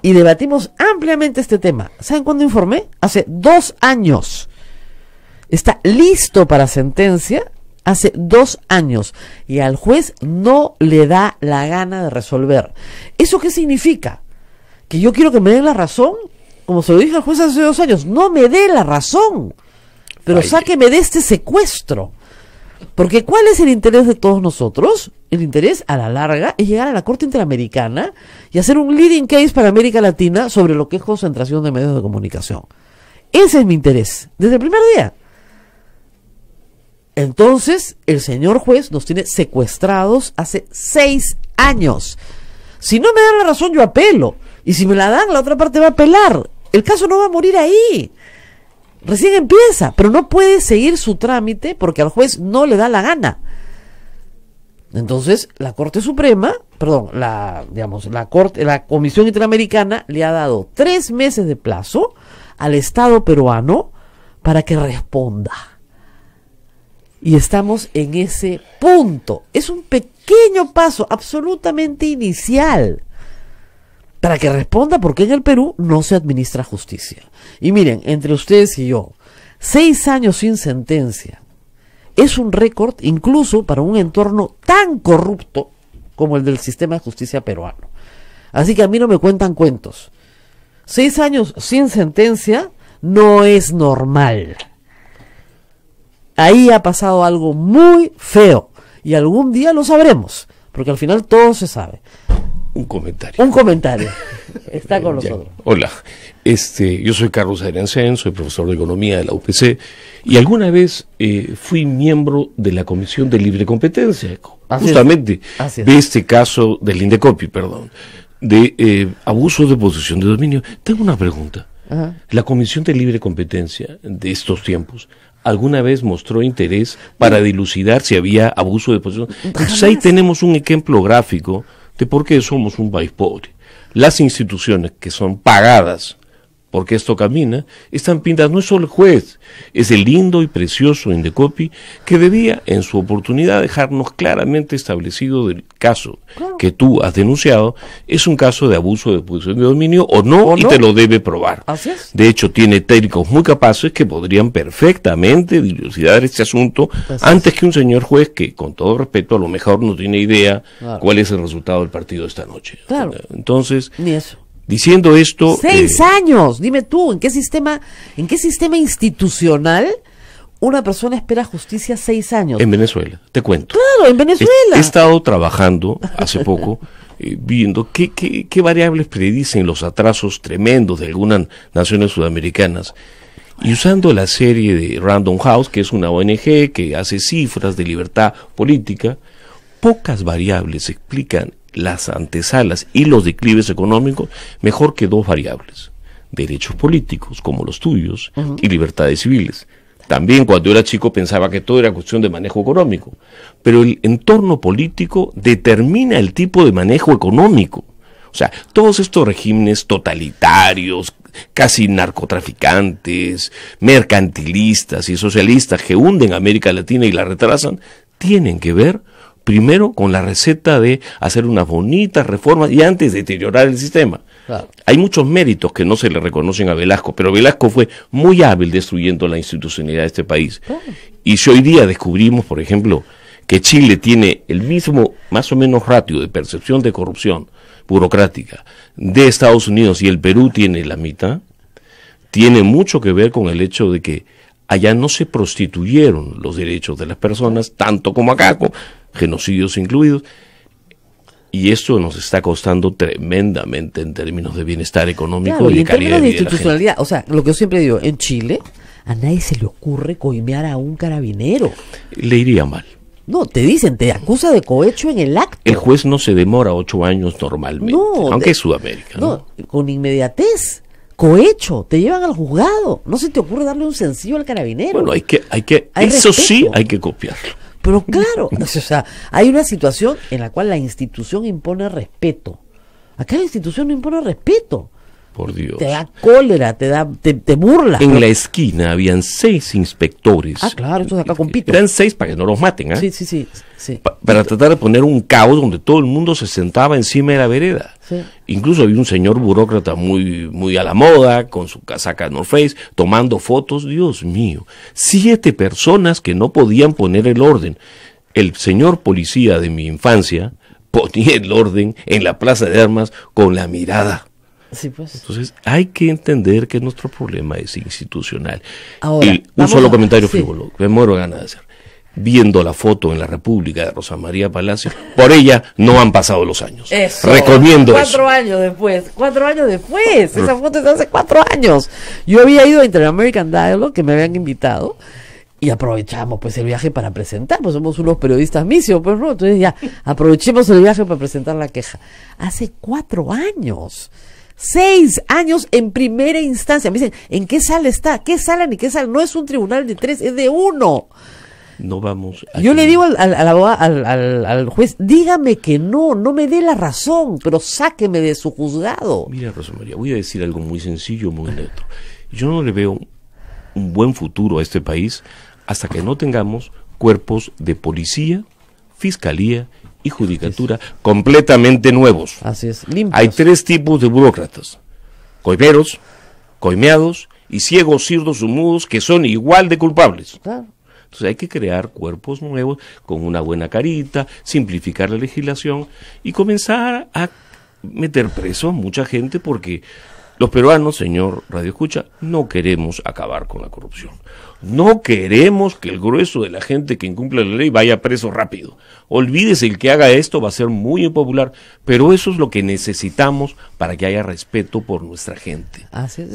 y debatimos ampliamente este tema. ¿Saben cuándo informé? Hace dos años. Está listo para sentencia hace dos años y al juez no le da la gana de resolver. ¿Eso qué significa? Que yo quiero que me den la razón, como se lo dije al juez hace dos años, no me dé la razón pero sáqueme de este secuestro. Porque ¿cuál es el interés de todos nosotros? El interés a la larga es llegar a la Corte Interamericana y hacer un leading case para América Latina sobre lo que es concentración de medios de comunicación. Ese es mi interés, desde el primer día. Entonces, el señor juez nos tiene secuestrados hace seis años. Si no me dan la razón, yo apelo. Y si me la dan, la otra parte va a apelar. El caso no va a morir ahí. Recién empieza, pero no puede seguir su trámite porque al juez no le da la gana. Entonces, la Corte Suprema, perdón, la, digamos, la, Corte, la Comisión Interamericana le ha dado tres meses de plazo al Estado peruano para que responda. Y estamos en ese punto. Es un pequeño paso, absolutamente inicial para que responda por qué en el Perú no se administra justicia. Y miren, entre ustedes y yo, seis años sin sentencia es un récord incluso para un entorno tan corrupto como el del sistema de justicia peruano. Así que a mí no me cuentan cuentos. Seis años sin sentencia no es normal. Ahí ha pasado algo muy feo y algún día lo sabremos, porque al final todo se sabe. Un comentario. Un comentario. (laughs) Está con nosotros. Hola, este, yo soy Carlos Ariansen, soy profesor de Economía de la UPC y alguna vez eh, fui miembro de la Comisión de Libre Competencia, justamente de este caso del Indecopi, perdón, de eh, abuso de posición de dominio. Tengo una pregunta. La Comisión de Libre Competencia de estos tiempos alguna vez mostró interés para dilucidar si había abuso de posición. Mm, Entonces ahí tenemos un ejemplo gráfico de por qué somos un país pobre. Las instituciones que son pagadas porque esto camina, están pintas No es solo el juez, es el lindo y precioso Indecopi que debía en su oportunidad dejarnos claramente establecido del caso que tú has denunciado es un caso de abuso de posición de dominio o no, y te lo debe probar. De hecho, tiene técnicos muy capaces que podrían perfectamente dilucidar este asunto antes que un señor juez que, con todo respeto, a lo mejor no tiene idea cuál es el resultado del partido esta noche. Entonces, Ni eso. Diciendo esto. Seis eh, años. Dime tú, ¿en qué sistema, en qué sistema institucional? una persona espera justicia seis años. En Venezuela, te cuento. Claro, en Venezuela. He, estado trabajando hace poco, (laughs) eh, viendo qué, qué, variables predicen los atrasos tremendos de algunas naciones sudamericanas. Y usando la serie de Random House, que es una ONG que hace cifras de libertad política, pocas variables explican las antesalas y los declives económicos mejor que dos variables, derechos políticos como los tuyos y libertades civiles. También cuando yo era chico pensaba que todo era cuestión de manejo económico, pero el entorno político determina el tipo de manejo económico. O sea, todos estos regímenes totalitarios, casi narcotraficantes, mercantilistas y socialistas que hunden América Latina y la retrasan, tienen que ver primero con la receta de hacer unas bonitas reformas y antes deteriorar el sistema. Hay muchos méritos que no se le reconocen a Velasco, pero Velasco fue muy hábil destruyendo la institucionalidad de este país. Y si hoy día descubrimos, por ejemplo, que Chile tiene el mismo, más o menos, ratio de percepción de corrupción burocrática de Estados Unidos y el Perú tiene la mitad, tiene mucho que ver con el hecho de que allá no se prostituyeron los derechos de las personas tanto como acá genocidios incluidos. Y esto nos está costando tremendamente en términos de bienestar económico y, y, calidad de, institucionalidad. o sea, lo que yo siempre digo, en Chile a nadie se le ocurre coimear a un carabinero. Le iría mal. No, te dicen, te acusa de cohecho en el acto. El juez no se demora ocho años normalmente, aunque es Sudamérica. No, con inmediatez, cohecho, te llevan al juzgado. No se te ocurre darle un sencillo al carabinero. Bueno, hay que, hay que, eso sí hay que copiarlo. Pero claro, (laughs) o sea, hay una situación en la cual la institución impone respeto. Acá la institución no impone respeto. Por Dios. Te da cólera, te da, te, burla. En la esquina habían seis inspectores. Ah, claro, estos acá compiten. Eran seis para que no los maten, ¿ah? Sí, sí, sí. para tratar de poner un caos donde todo el mundo se sentaba encima de la vereda. Incluso había un señor burócrata muy, muy a la moda, con su casaca North Face, tomando fotos. Dios mío, siete personas que no podían poner el orden. El señor policía de mi infancia ponía el orden en la plaza de armas con la mirada pues. Entonces, hay que entender que nuestro problema es institucional. y un solo comentario me muero ganas de hacer. Viendo la foto en la República de Rosa María Palacio, por ella no han pasado los años. Recomiendo cuatro años después, cuatro años después. Mm. Esa foto es de hace cuatro años. Yo había ido a Inter-American Dialogue, que me habían invitado, y aprovechamos pues el viaje para presentar, pues somos unos periodistas misios, pues no, entonces ya aprovechemos el viaje para presentar la queja. Hace cuatro años. Seis años en primera instancia. Me dicen, ¿en qué sala está? ¿Qué sala ni qué sala? No es un tribunal de tres, es de uno. No vamos. A Yo le digo al juez, dígame que no, no me dé la razón, pero sáqueme de su juzgado. Mira, Rosa María, voy a decir algo muy sencillo, muy neto. Yo no le veo un buen futuro a este país hasta que no tengamos cuerpos de policía, fiscalía y Judicatura completamente nuevos. Así es, limpios. Hay tres tipos de burócratas, coimeros, coimeados y ciegos, sirdos o mudos que son igual de culpables. Entonces hay que crear cuerpos nuevos con una buena carita, simplificar la legislación y comenzar a meter preso a mucha gente porque los peruanos, señor Radio Escucha, no queremos acabar con la corrupción. No queremos que el grueso de la gente que incumple la ley vaya preso rápido. Olvídese, el que haga esto va a ser muy impopular, pero eso es lo que necesitamos para que haya respeto por nuestra gente.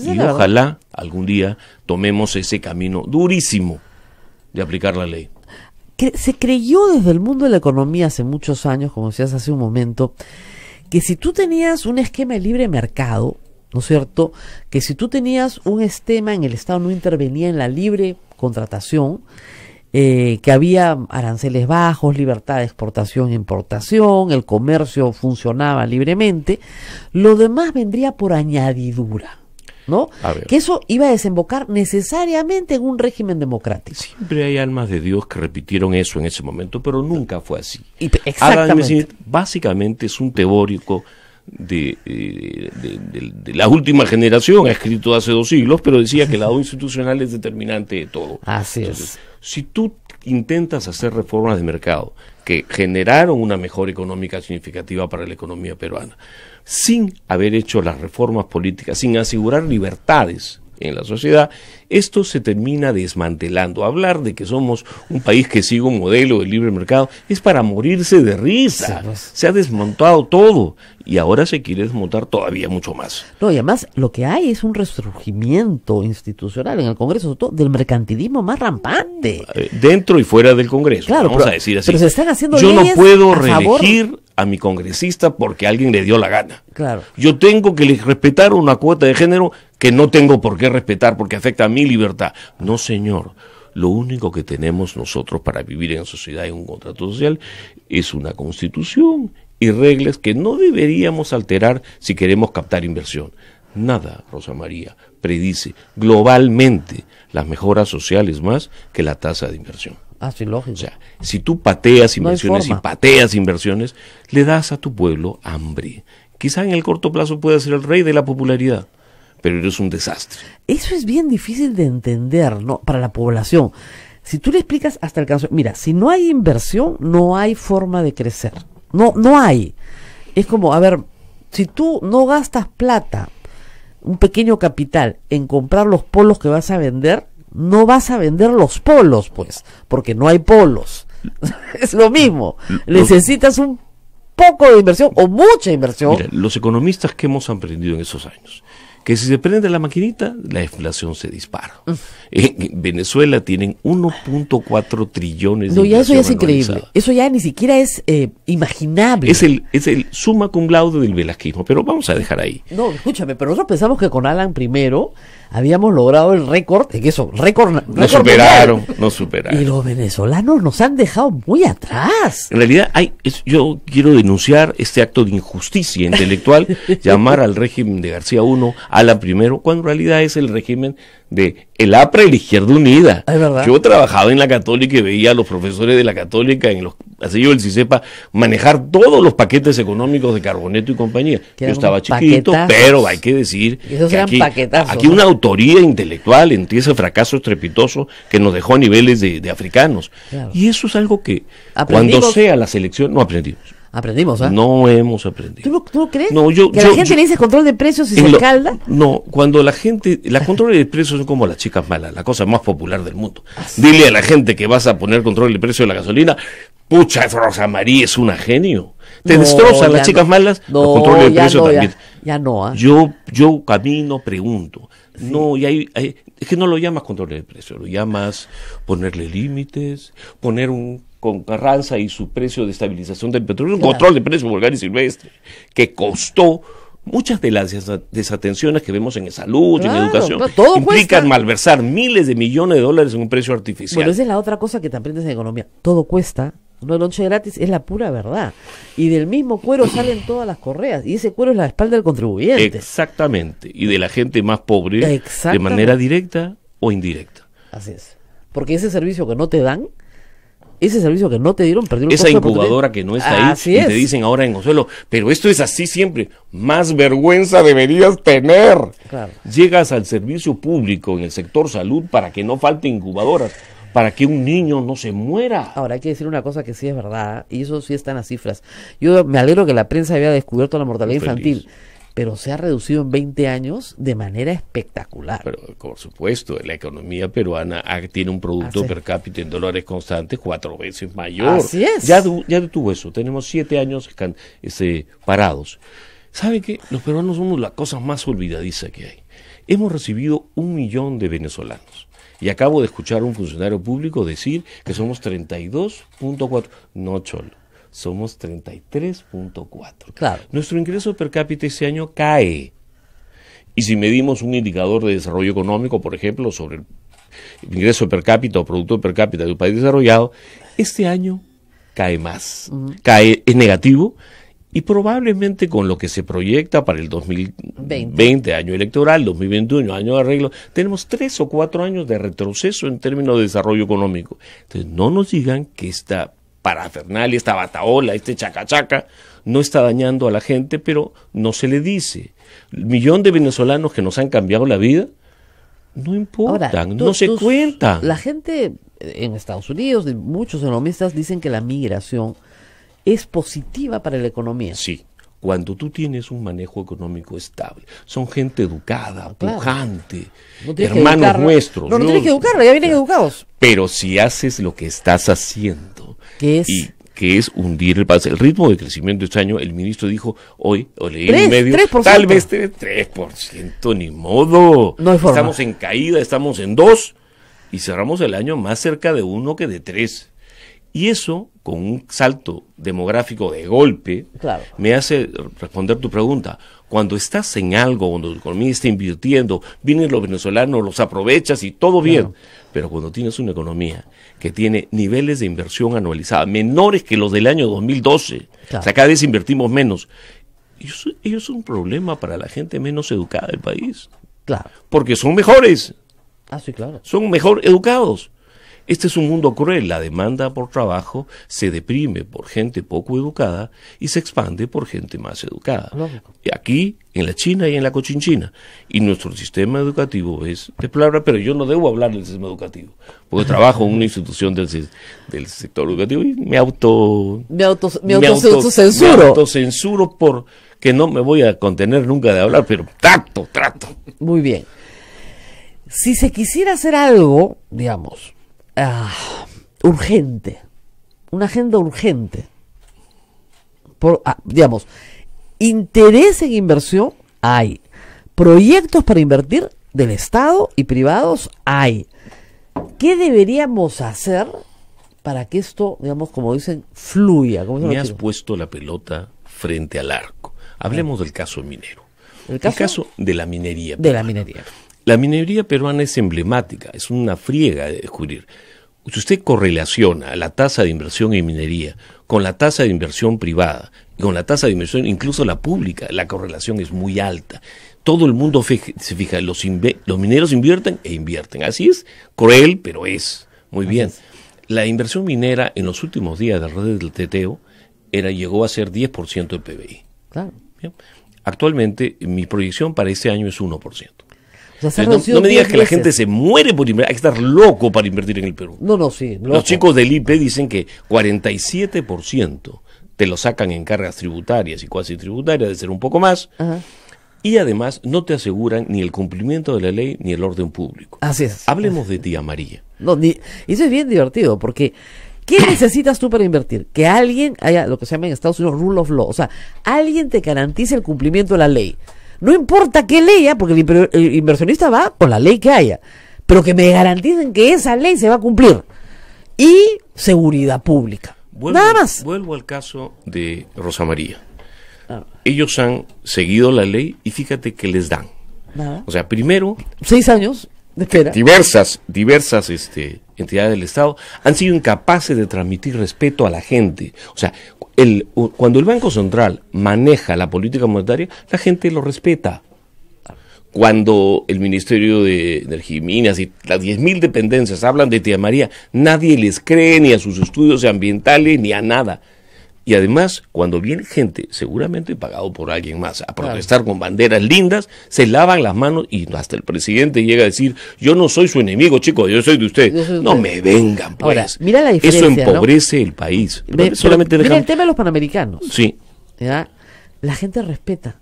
y ojalá algún día tomemos ese camino durísimo de aplicar la ley se creyó desde el mundo de la economía hace muchos años, como decías hace un momento, que si tú tenías un esquema de libre mercado, ¿no es cierto? Que si tú tenías un estema en el Estado no intervenía en la libre contratación, eh, que había aranceles bajos, libertad de exportación e importación, el comercio funcionaba libremente, lo demás vendría por añadidura. ¿no? Que eso iba a desembocar necesariamente en un régimen democrático. Siempre hay almas de Dios que repitieron eso en ese momento, pero nunca fue así. Y, exactamente. básicamente es un teórico eh, de, de, la última generación, ha escrito hace dos siglos, pero decía que el lado (laughs) institucional es determinante de todo. Así es. Si tú intentas hacer reformas de mercado que generaron una mejor económica significativa para la economía peruana, sin haber hecho las reformas políticas, sin asegurar libertades en la sociedad, esto se termina desmantelando. Hablar de que somos un país que sigue un modelo de libre mercado es para morirse de risa. Se ha desmontado todo y ahora se quiere desmontar todavía mucho más. No, y además lo que hay es un resurgimiento institucional en el Congreso del mercantilismo más rampante. Eh, dentro y fuera del Congreso, vamos a decir así. Pero se están haciendo Yo no puedo reelegir a mi congresista porque alguien le dio la gana. Claro. Yo tengo que respetar una cuota de género que no tengo por qué respetar porque afecta a mi libertad. No, señor. Lo único que tenemos nosotros para vivir en sociedad en un contrato social es una constitución y reglas que no deberíamos alterar si queremos captar inversión. Nada, Rosa María, predice globalmente las mejoras sociales más que la tasa de inversión. Ah, sí, lógico. O sea, si tú pateas inversiones y pateas inversiones, le das a tu pueblo hambre. Quizá en el corto plazo puedas ser el rey de la popularidad, pero eres un desastre. Eso es bien difícil de entender, ¿no? Para la población. Si tú le explicas hasta el canso... mira, si no hay inversión, no hay forma de crecer. No, no hay. Es como, a ver, si tú no gastas plata, un pequeño capital, en comprar los polos que vas a vender, no vas a vender los polos, pues, porque no hay polos. (laughs) es lo mismo. Necesitas un poco de inversión o mucha inversión. los economistas que hemos aprendido en esos años que si se prende la maquinita, la inflación se dispara. En eh, Venezuela tienen 1.4 trillones de No, ya eso ya es increíble. Eso ya ni siquiera es eh, imaginable. Es el, es el suma cum laude del velasquismo, pero vamos a dejar ahí. No, escúchame, pero nosotros pensamos que con Alan primero habíamos logrado el récord, en eso, récord. Nos superaron, nos superaron. Y los venezolanos nos han dejado muy atrás. En realidad, hay, yo quiero denunciar este acto de injusticia intelectual, (laughs) llamar al régimen de García I a la primero, cuando en realidad es el régimen de el APRA y la Izquierda Unida. Yo he Yo trabajaba en la Católica y veía a los profesores de la Católica en los yo el CICEPA manejar todos los paquetes económicos de Carboneto y compañía. Yo estaba chiquito, pero hay que decir que aquí, una autoría intelectual entre ese fracaso estrepitoso que nos dejó a niveles de, africanos. Y eso es algo que cuando sea la selección no aprendimos. Aprendimos, ¿ah? No hemos aprendido. ¿Tú, ¿tú crees? No, yo, la gente le dice control de precios y se calda? No, cuando la gente. Las controles de precios son como las chicas malas, la cosa más popular del mundo. Ah, Dile a la gente que vas a poner control de precio de la gasolina. Pucha, Rosa María es una genio. Te destrozan las chicas malas, no, los controles de precio también. Ya, no. ¿ah? Yo, yo camino, pregunto. No, y hay, es que no lo llamas control de precio, lo llamas ponerle límites, poner un con Carranza y su precio de estabilización del petróleo, un control de precios vulgar y silvestre, que costó muchas de las desatenciones que vemos en salud, y en educación, todo implican malversar miles de millones de dólares en un precio artificial. Bueno, esa es la otra cosa que te aprendes en economía. Todo cuesta, no es lonche gratis, es la pura verdad. Y del mismo cuero salen todas las correas. Y ese cuero es la espalda del contribuyente. Exactamente. Y de la gente más pobre, de manera directa o indirecta. Así es. Porque ese servicio que no te dan, ese servicio que no te dieron, perdieron. Esa incubadora que no está ahí y te dicen ahora en Consuelo, pero esto es así siempre. Más vergüenza deberías tener. Llegas al servicio público en el sector salud para que no falte incubadoras, para que un niño no se muera. Ahora hay que decir una cosa que sí es verdad, y eso sí están las cifras. Yo me alegro que la prensa había descubierto la mortalidad infantil pero se ha reducido en 20 años de manera espectacular. Pero, por supuesto, la economía peruana tiene un producto per cápita en dólares constantes cuatro veces mayor. Así es. Ya, ya tuvo eso, tenemos siete años este, parados. ¿Sabe qué? Los peruanos somos la cosa más olvidadiza que hay. Hemos recibido un millón de venezolanos. Y acabo de escuchar a un funcionario público decir que somos 32.4. No, Cholo somos 33.4. Claro. Nuestro ingreso per cápita ese año cae. Y si medimos un indicador de desarrollo económico, por ejemplo, sobre el ingreso per cápita o producto per cápita de un país desarrollado, este año cae más. Cae, es negativo y probablemente con lo que se proyecta para el 2020, año electoral, 2021, año de arreglo, tenemos tres o cuatro años de retroceso en términos de desarrollo económico. Entonces, no nos digan que esta parafernalia, esta bataola, este chacachaca, no está dañando a la gente, pero no se le dice. El millón de venezolanos que nos han cambiado la vida, no importan, no se cuenta La gente en Estados Unidos, muchos economistas dicen que la migración es positiva para la economía. Sí, cuando tú tienes un manejo económico estable. Son gente educada, ah, pujante, hermanos nuestros. No, no tienes que educar, ya vienen educados. Pero si haces lo que estás haciendo ¿Qué es? Y que es hundir el país. El ritmo de crecimiento este año, el ministro dijo hoy, o leí en medio, tal vez 3%, ni modo. No hay forma. Estamos en caída, estamos en 2 y cerramos el año más cerca de 1 que de 3. Y eso con un salto demográfico de golpe, me hace responder tu pregunta. Cuando estás en algo, cuando tu economía está invirtiendo, vienen los venezolanos, los aprovechas y todo bien. Pero cuando tienes una economía que tiene niveles de inversión anualizada menores que los del año 2012, o sea, cada vez invertimos menos, ellos, es un problema para la gente menos educada del país. Claro. Porque son mejores. Ah, sí, claro. Son mejor educados. Este es un mundo cruel. La demanda por trabajo se deprime por gente poco educada y se expande por gente más educada. Y Aquí, en la China y en la Cochinchina. Y nuestro sistema educativo es palabra pero yo no debo hablar del sistema educativo, porque (laughs) trabajo en una institución del, sector educativo y me auto... Me, me, auto, autocensuro. por que no me voy a contener nunca de hablar, pero trato, trato. Muy bien. Si se quisiera hacer algo, digamos, Ah, urgente, una agenda urgente. Ah, digamos, interés en inversión hay, proyectos para invertir del Estado y privados hay. ¿Qué deberíamos hacer para que esto, digamos, como dicen, fluya? Me has puesto la pelota frente al arco. Hablemos del caso minero. ¿El caso? de la minería. De la minería. La minería peruana es emblemática, es una friega de descubrir si usted correlaciona la tasa de inversión en minería con la tasa de inversión privada con la tasa de inversión incluso la pública, la correlación es muy alta. Todo el mundo se fija, los, mineros invierten e invierten. Así es, cruel, pero es. Muy bien. La inversión minera en los últimos días de redes del teteo era, llegó a ser 10% del PBI. Claro. Actualmente mi proyección para este año es 1%. Eh, no, me digas que la gente se muere por invertir. Hay que estar loco para invertir en el Perú. No, no, sí. Los chicos del IP dicen que 47% te lo sacan en cargas tributarias y cuasi tributarias, de ser un poco más. Y además no te aseguran ni el cumplimiento de la ley ni el orden público. Así es. Hablemos de tía María. No, eso es bien divertido porque ¿qué (coughs) necesitas tú para invertir? Que alguien haya lo que se llama en Estados Unidos rule of law. O sea, alguien te garantice el cumplimiento de la ley. No importa qué lea, porque el, inversionista va con la ley que haya, pero que me garanticen que esa ley se va a cumplir. Y seguridad pública. Nada más. Vuelvo al caso de Rosa María. Ah. Ellos han seguido la ley y fíjate que les dan. O sea, primero... Seis años de espera. Diversas, diversas este, entidades del Estado, han sido incapaces de transmitir respeto a la gente. O sea, cuando el Banco Central maneja la política monetaria, la gente lo respeta. Cuando el Ministerio de Energía y Minas y las 10.000 dependencias hablan de tía María, nadie les cree ni a sus estudios ambientales ni a nada. Y además, cuando viene gente, seguramente pagado por alguien más, a protestar con banderas lindas, se lavan las manos y hasta el presidente llega a decir, yo no soy su enemigo, chicos, yo soy de usted. no me vengan, pues. Ahora, mira la diferencia, Eso empobrece el país. Solamente Mira el tema de los panamericanos. Sí. La gente respeta.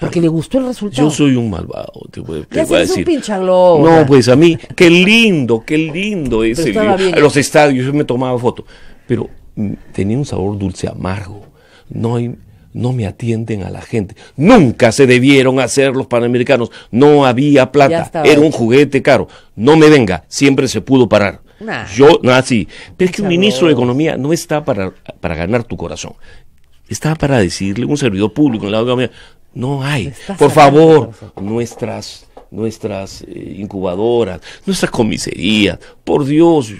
Porque le gustó el resultado. Yo soy un malvado, te, voy, a decir. no, pues a mí, qué lindo, qué lindo es el, los estadios, yo me tomaba foto. Pero tenía un sabor dulce amargo. No, no me atienden a la gente. Nunca se debieron hacer los panamericanos. No había plata. Era un juguete caro. No me venga. Siempre se pudo parar. Yo, nada, ah, sí. Pero es que un ministro de Economía no está para, para ganar tu corazón. Está para decirle a un servidor público en la economía. No hay. Por favor, nuestras, nuestras eh, incubadoras, nuestras comisarías. Por Dios,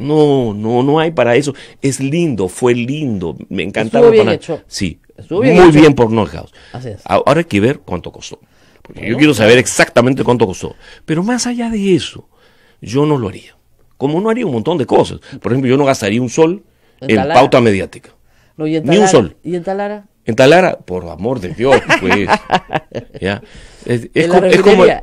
no, no, no hay para eso. Es lindo, fue lindo. Me encantaba. Estuvo bien hecho. Sí, Estuvo bien muy bien por House. Así es. Ahora hay que ver cuánto costó. Porque yo quiero saber exactamente cuánto costó. Pero más allá de eso, yo no lo haría. Como no haría un montón de cosas. Por ejemplo, yo no gastaría un sol en, pauta mediática. Ni un sol. ¿Y en Talara? En Talara, por amor de Dios, pues. (laughs) ¿Ya? Es,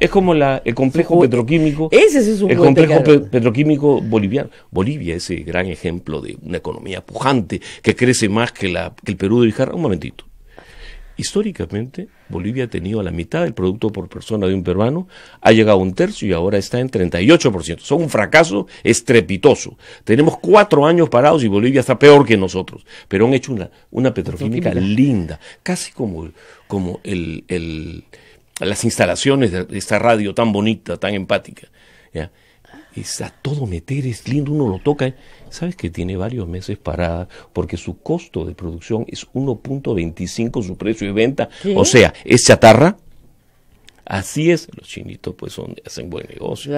como, la, el complejo petroquímico. Ese es un El complejo petroquímico boliviano. Bolivia, ese gran ejemplo de una economía pujante que crece más que, la, que el Perú de Vizcarra. Un momentito. Históricamente, Bolivia ha tenido a la mitad del producto por persona de un peruano, ha llegado a un tercio y ahora está en 38%. Son un fracaso estrepitoso. Tenemos cuatro años parados y Bolivia está peor que nosotros, pero han hecho una, una petroquímica linda, casi como, como el, las instalaciones de esta radio tan bonita, tan empática es a todo meter, es lindo, uno lo toca. ¿eh? Sabes que tiene varios meses parada porque su costo de producción es 1.25 su precio de venta. O sea, es chatarra, Así es, los chinitos pues son, hacen buen negocio.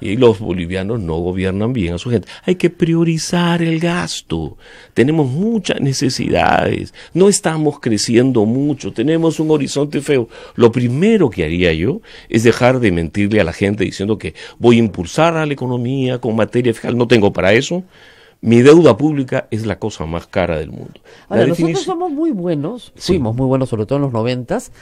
Y los bolivianos no gobiernan bien a su gente. Hay que priorizar el gasto. Tenemos muchas necesidades. No estamos creciendo mucho. Tenemos un horizonte feo. Lo primero que haría yo es dejar de mentirle a la gente diciendo que voy a impulsar a la economía con materia fiscal. No tengo para eso mi deuda pública es la cosa más cara del mundo. nosotros somos muy buenos, fuimos muy buenos, sobre todo en los noventas,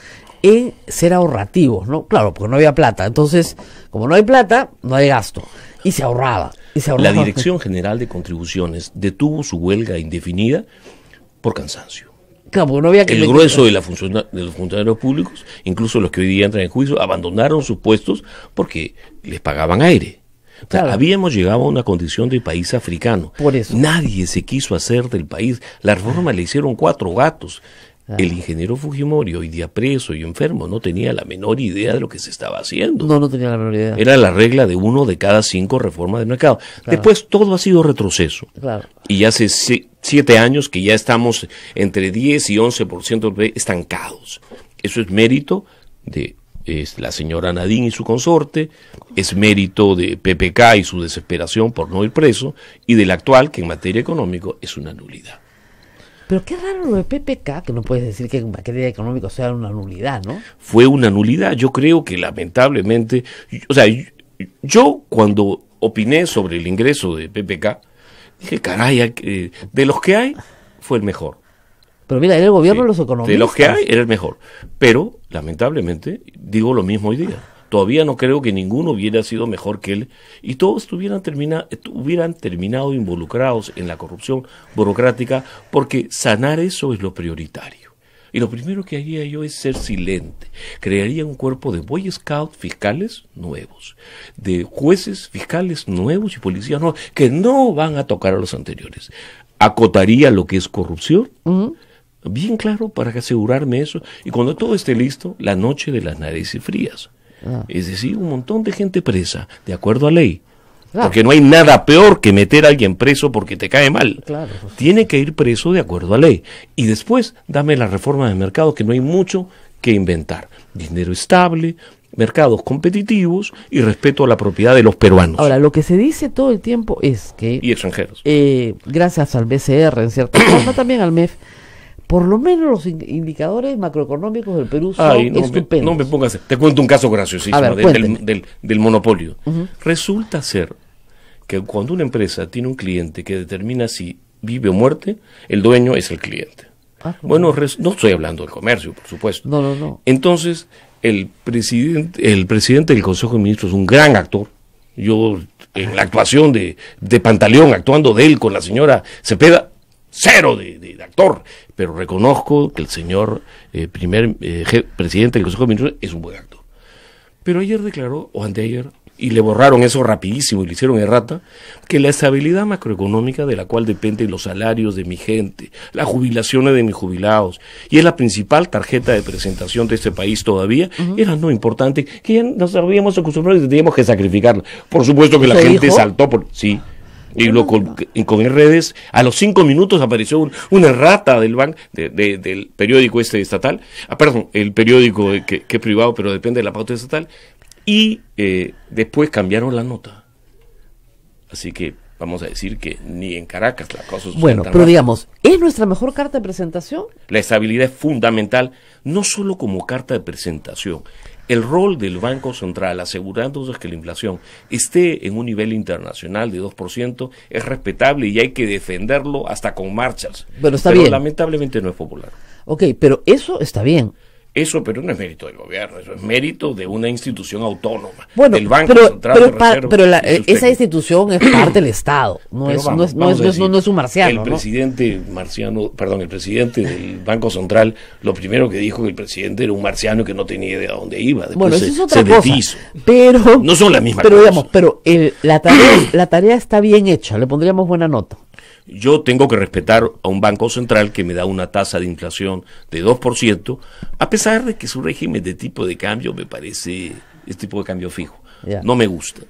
en ser ahorrativos, ¿no? Claro, porque no había plata. Entonces, como no hay plata, no hay gasto. Y se ahorraba. La Dirección General de Contribuciones detuvo su huelga indefinida por cansancio. Claro, porque no había que El grueso de, la de los funcionarios públicos, incluso los que hoy día entran en juicio, abandonaron sus puestos porque les pagaban aire habíamos llegado a una condición de país africano. Por eso. Nadie se quiso hacer del país. La reforma ah. le hicieron cuatro gatos. Ah. El ingeniero Fujimori, hoy día preso y enfermo, no tenía la menor idea de lo que se estaba haciendo. No, no tenía la menor idea. Era la regla de uno de cada cinco reformas del mercado. Después todo ha sido retroceso. Claro. Y hace siete años que ya estamos entre 10 y 11% e estancados. Eso es mérito de es la señora Nadine y su consorte, es mérito de PPK y su desesperación por no ir preso, y del actual, que en materia económica es una nulidad. Pero qué raro lo de PPK, que no puedes decir que en materia económica sea una nulidad, ¿no? Fue una nulidad, yo creo que lamentablemente, o sea, yo cuando opiné sobre el ingreso de PPK, dije, caray, eh, de los que hay, fue el mejor. Pero mira, en el gobierno los economistas. De los que hay, era el mejor. Pero, lamentablemente, digo lo mismo hoy día. Todavía no creo que ninguno hubiera sido mejor que él y todos hubieran terminado involucrados en la corrupción burocrática porque sanar eso es lo prioritario. Y lo primero que haría yo es ser silente. Crearía un cuerpo de Boy Scout fiscales nuevos, de jueces fiscales nuevos y policías nuevos, que no van a tocar a los anteriores. Acotaría lo que es corrupción bien claro para asegurarme eso. Y cuando todo esté listo, la noche de las narices frías. Ah. Es decir, un montón de gente presa, de acuerdo a ley. Porque no hay nada peor que meter a alguien preso porque te cae mal. Tiene que ir preso de acuerdo a ley. Y después, dame la reforma de mercado, que no hay mucho que inventar. Dinero estable, mercados competitivos y respeto a la propiedad de los peruanos. Ahora, lo que se dice todo el tiempo es que... Y extranjeros. Eh, gracias al BCR, en cierta forma, (clears throat) también al MEF, por lo menos los indicadores macroeconómicos del Perú son estupendos. no me pongas. Te cuento un caso graciosísimo del, monopolio. Resulta ser que cuando una empresa tiene un cliente que determina si vive o muerte, el dueño es el cliente. Ah, bueno, no estoy hablando del comercio, por supuesto. No, no, no. Entonces, el presidente, el presidente del Consejo de Ministros es un gran actor. Yo, en la actuación de, de Pantaleón, actuando de él con la señora Cepeda, cero de, actor, pero reconozco que el señor eh, primer eh, presidente del Consejo de Ministros es un buen actor. Pero ayer declaró, o anteayer, y le borraron eso rapidísimo y le hicieron errata, que la estabilidad macroeconómica de la cual dependen los salarios de mi gente, las jubilaciones de mis jubilados, y es la principal tarjeta de presentación de este país todavía, era no importante, que ya nos habíamos acostumbrado y teníamos que sacrificarla. Por supuesto que la gente saltó por... Sí y con con redes. A los cinco minutos apareció una rata del banco, del periódico este estatal, ah, perdón, el periódico que, es privado, pero depende de la pauta estatal, y eh, después cambiaron la nota. Así que vamos a decir que ni en Caracas la cosa Bueno, pero digamos, ¿es nuestra mejor carta de presentación? La estabilidad es fundamental, no solo como carta de presentación, el rol del Banco Central asegurándose que la inflación esté en un nivel internacional de 2% es respetable y hay que defenderlo hasta con marchas. Pero está bien. lamentablemente no es popular. Ok, pero eso está bien. Eso, pero no es mérito del gobierno, eso es mérito de una institución autónoma, bueno, Banco pero, Central pero, eh, esa institución es (coughs) parte del Estado, no es, un marciano. El presidente marciano, perdón, el presidente del Banco Central, lo primero que dijo que el presidente era un marciano que no tenía idea de dónde iba. bueno, eso es otra cosa, pero no son las mismas. Pero pero el, la tarea está bien hecha, le pondríamos buena nota yo tengo que respetar a un banco central que me da una tasa de inflación de 2%, a pesar de que su régimen de tipo de cambio me parece, es tipo de cambio fijo, no me gusta.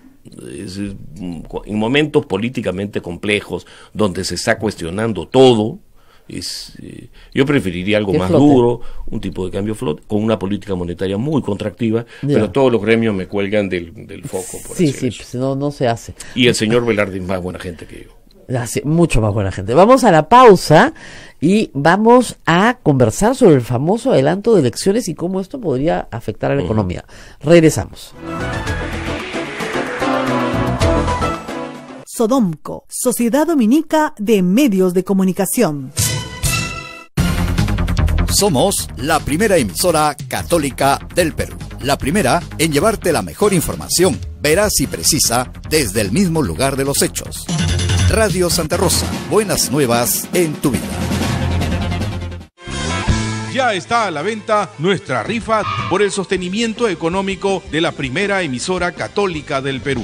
en momentos políticamente complejos, donde se está cuestionando todo, es, eh, yo preferiría algo más duro, un tipo de cambio flot con una política monetaria muy contractiva, pero todos los gremios me cuelgan del, del foco. Por sí, sí, pues, no, no se hace. Y el señor Velarde es más buena gente que yo mucho más buena gente. Vamos a la pausa y vamos a conversar sobre el famoso adelanto de elecciones y cómo esto podría afectar a la economía. Regresamos. Sodomco, Sociedad Dominica de Medios de Comunicación. Somos la primera emisora católica del Perú. La primera, en llevarte la mejor información, veraz y precisa, desde el mismo lugar de los hechos. Radio Santa Rosa, buenas nuevas en tu vida. Ya está a la venta nuestra rifa por el sostenimiento económico de la primera emisora católica del Perú.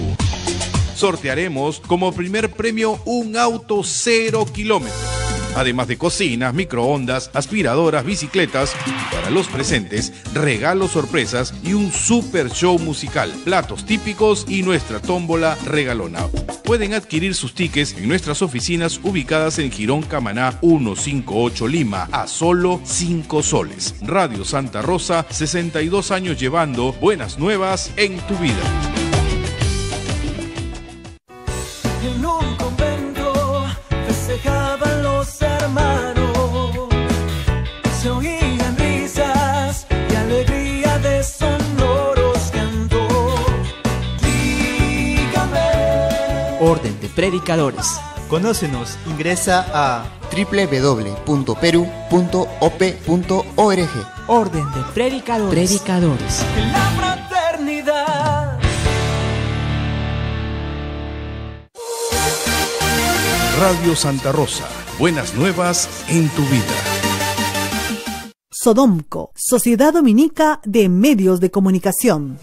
Sortearemos como primer premio un auto cero kilómetros además de cocinas, microondas, aspiradoras, bicicletas. Para los presentes, regalos sorpresas y un super show musical, platos típicos y nuestra tómbola regalona. Pueden adquirir sus tickets en nuestras oficinas ubicadas en Girón Camaná 158 Lima a solo 5 soles. Radio Santa Rosa, 62 años llevando buenas nuevas en tu vida. orden de predicadores. Conócenos, ingresa a www.peru.op.org. Orden de predicadores. Predicadores. La fraternidad. Radio Santa Rosa. Buenas nuevas en tu vida. Sodomco, Sociedad Dominica de Medios de Comunicación.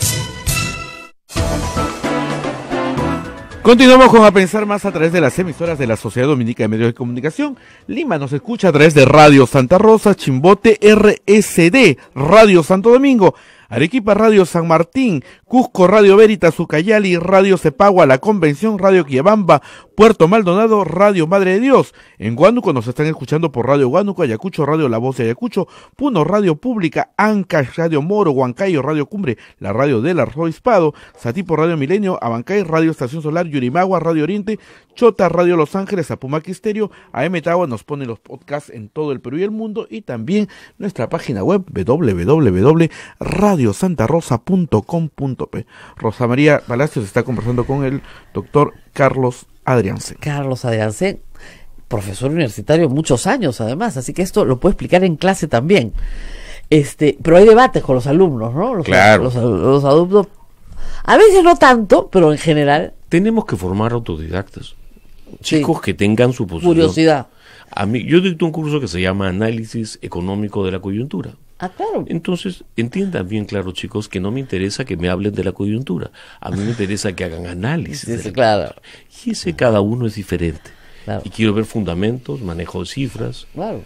Continuamos con A Pensar Más a través de las emisoras de la Sociedad Dominica de Medios de Comunicación. Lima nos escucha a través de Radio Santa Rosa, Chimbote, RSD, Radio Santo Domingo, Arequipa Radio San Martín, Cusco Radio Veritas, Ucayali, Radio Cepagua, La Convención, Radio Quiabamba, Puerto Maldonado, Radio Madre de Dios. En Huánuco nos están escuchando por Radio Huánuco, Ayacucho, Radio La Voz de Ayacucho, Puno Radio Pública, Anca Radio Moro, Huancayo, Radio Cumbre, la Radio del Espado, Satipo Radio Milenio, Abancay, Radio Estación Solar, Yurimagua, Radio Oriente, Chota Radio Los Ángeles, a Puma Quisterio, AM Tawa nos pone los podcasts en todo el Perú y el mundo y también nuestra página web www.radiosantarosa.com.p. Rosa María Palacios está conversando con el doctor Carlos Adriansen. Carlos Adriansen, profesor universitario muchos años además, así que esto lo puede explicar en clase también. Este, pero hay debates con los alumnos, ¿no? Los, claro. los, adultos a veces no tanto, pero en general. Tenemos que formar autodidactas chicos que tengan su posición. Curiosidad. A mí, yo dicto un curso que se llama Análisis Económico de la Coyuntura. Ah, claro. Entonces, entiendan bien claro, chicos, que no me interesa que me hablen de la coyuntura. A mí me (laughs) interesa que hagan análisis. claro. Y ese cada uno es diferente. Y quiero ver fundamentos, manejo de cifras. Claro.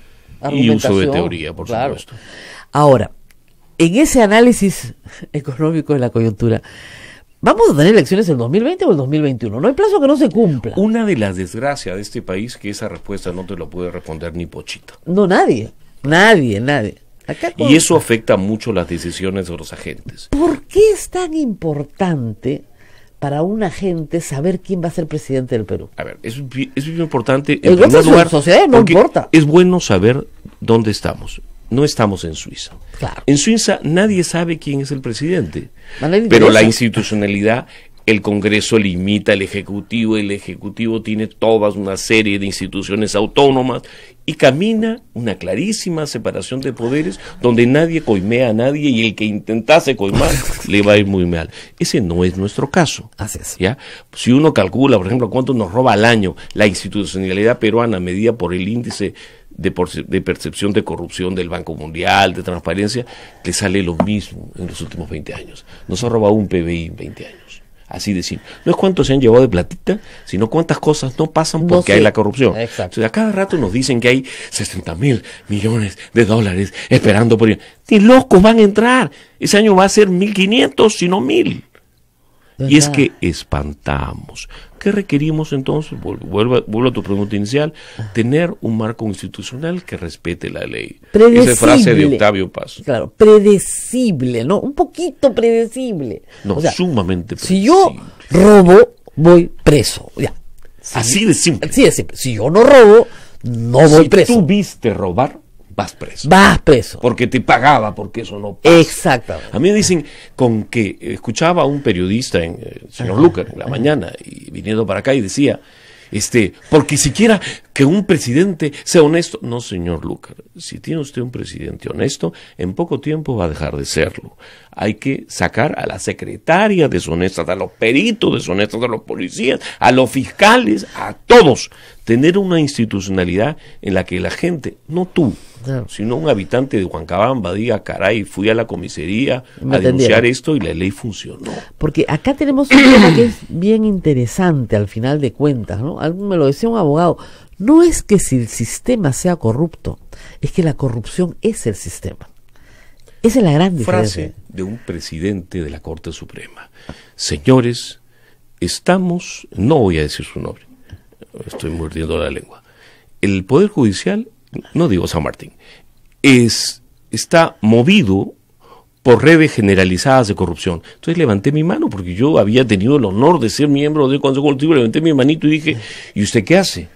Y uso de teoría, por supuesto. Ahora, en ese análisis (laughs) económico de la coyuntura, Vamos a tener elecciones el 2020 o el 2021. No hay plazo que no se cumpla. Una de las desgracias de este país que esa respuesta no te lo puede responder ni Pochita. No, nadie. Nadie, nadie. y eso afecta mucho las decisiones de los agentes. ¿Por qué es tan importante para un agente saber quién va a ser presidente del Perú? A ver, es, muy importante. En el lugar, sociedad no importa. Es bueno saber dónde estamos no estamos en Suiza. En Suiza nadie sabe quién es el presidente, pero la institucionalidad, el Congreso limita el Ejecutivo, el Ejecutivo tiene todas una serie de instituciones autónomas y camina una clarísima separación de poderes donde nadie coimea a nadie y el que intentase coimar (laughs) le va a ir muy mal. Ese no es nuestro caso. Así es. ¿ya? Si uno calcula, por ejemplo, cuánto nos roba al año la institucionalidad peruana medida por el índice de, de percepción de corrupción del Banco Mundial, de transparencia, le sale lo mismo en los últimos 20 años. Nos ha robado un PBI en 20 años. Así decir, no es cuánto se han llevado de platita, sino cuántas cosas no pasan porque hay la corrupción. a cada rato nos dicen que hay 60 mil millones de dólares esperando por... Ni locos van a entrar. Ese año va a ser 1.500, si no 1.000. Y es que espantamos. ¿Qué requerimos entonces? Vuelvo, a tu pregunta inicial, tener un marco institucional que respete la ley. Predecible. Esa frase de Octavio Paz. Claro, predecible, ¿no? Un poquito predecible. No, sumamente predecible. Si yo robo, voy preso. Ya. así de simple. Así de Si yo no robo, no voy preso. Si tú viste robar, vas preso. Vas preso. Porque te pagaba, porque eso no pasa. Exactamente. A mí me dicen con que escuchaba a un periodista, en, eh, señor Lucar, en la mañana, y viniendo para acá y decía, este, porque siquiera que un presidente sea honesto. No, señor Lucar, si tiene usted un presidente honesto, en poco tiempo va a dejar de serlo. Hay que sacar a la secretaria deshonesta, a los peritos deshonestos, a los policías, a los fiscales, a todos. Tener una institucionalidad en la que la gente, no tú, si no. un habitante de Huancabamba diga, caray, fui a la comisaría a denunciar esto y la ley funcionó. Porque acá tenemos un tema que es bien interesante al final de cuentas, ¿no? Me lo decía un abogado, no es que si el sistema sea corrupto, es que la corrupción es el sistema. Esa es la gran diferencia. Frase de un presidente de la Corte Suprema. Señores, estamos, no voy a decir su nombre, estoy mordiendo la lengua. El Poder Judicial no digo San Martín, es, está movido por redes generalizadas de corrupción. Entonces levanté mi mano porque yo había tenido el honor de ser miembro del Consejo Consultivo, levanté mi manito y dije, ¿y usted qué hace?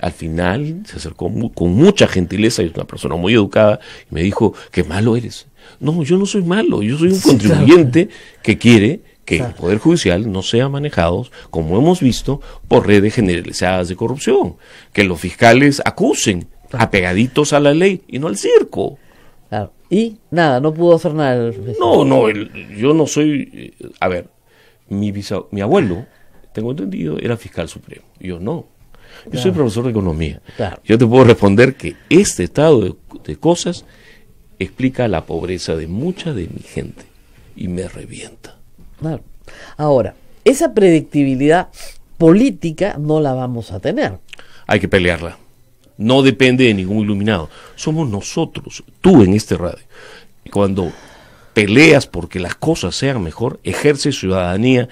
Al final se acercó con mucha gentileza, y es una persona muy educada, y me dijo, qué malo eres. No, yo no soy malo, yo soy un contribuyente que quiere que el Poder Judicial no sea manejado, como hemos visto, por redes generalizadas de corrupción, que los fiscales acusen, apegaditos a la ley y no al circo. Y nada, no pudo hacer nada. No, no, yo no soy... Eh, a ver, mi, abuelo, tengo entendido, era fiscal supremo. Yo no. Yo soy profesor de economía. Yo te puedo responder que este estado de, cosas explica la pobreza de mucha de mi gente y me revienta. Claro. Ahora, esa predictibilidad política no la vamos a tener. Hay que pelearla. No depende de ningún iluminado. Somos nosotros, tú en este radio. Cuando peleas porque las cosas sean mejor, ejerce ciudadanía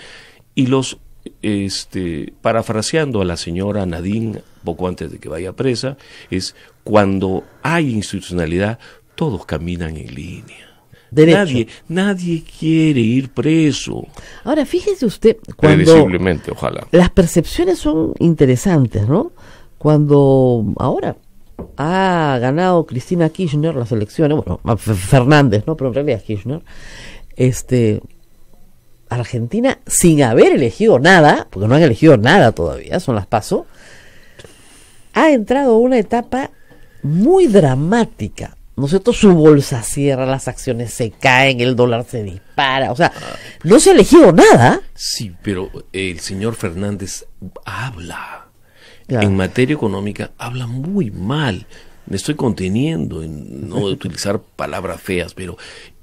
y los, este, parafraseando a la señora Nadine poco antes de que vaya presa, es cuando hay institucionalidad, todos caminan en línea. Nadie, nadie quiere ir preso. Ahora, fíjese usted, cuando ojalá. Las percepciones son interesantes, ¿no? Cuando ahora ha ganado Cristina Kirchner las elecciones, bueno, Fernández, ¿no? Pero en realidad es Kirchner, este, Argentina, sin haber elegido nada, porque no han elegido nada todavía, son las pasos, ha entrado a una etapa muy dramática. ¿No es cierto? Su bolsa cierra, las acciones se caen, el dólar se dispara. O sea, no se ha elegido nada. Sí, pero el señor Fernández habla en materia económica habla muy mal. Me estoy conteniendo en no (laughs) utilizar palabras feas, pero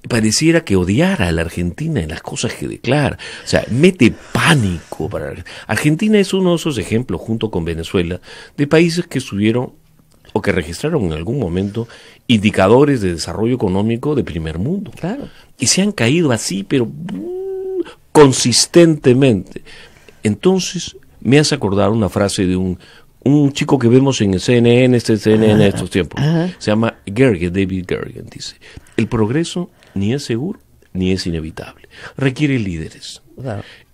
pareciera que odiara a la Argentina en las cosas que declara. O sea, mete pánico para Argentina es uno de esos ejemplos, junto con Venezuela, de países que estuvieron o que registraron en algún momento indicadores de desarrollo económico de primer mundo. Claro. Y se han caído así, pero mm, consistentemente. Entonces, me hace acordar una frase de un, chico que vemos en el CNN, este CNN ah, estos tiempos. Se llama Gergen, David Gergen, dice, el progreso ni es seguro ni es inevitable. Requiere líderes.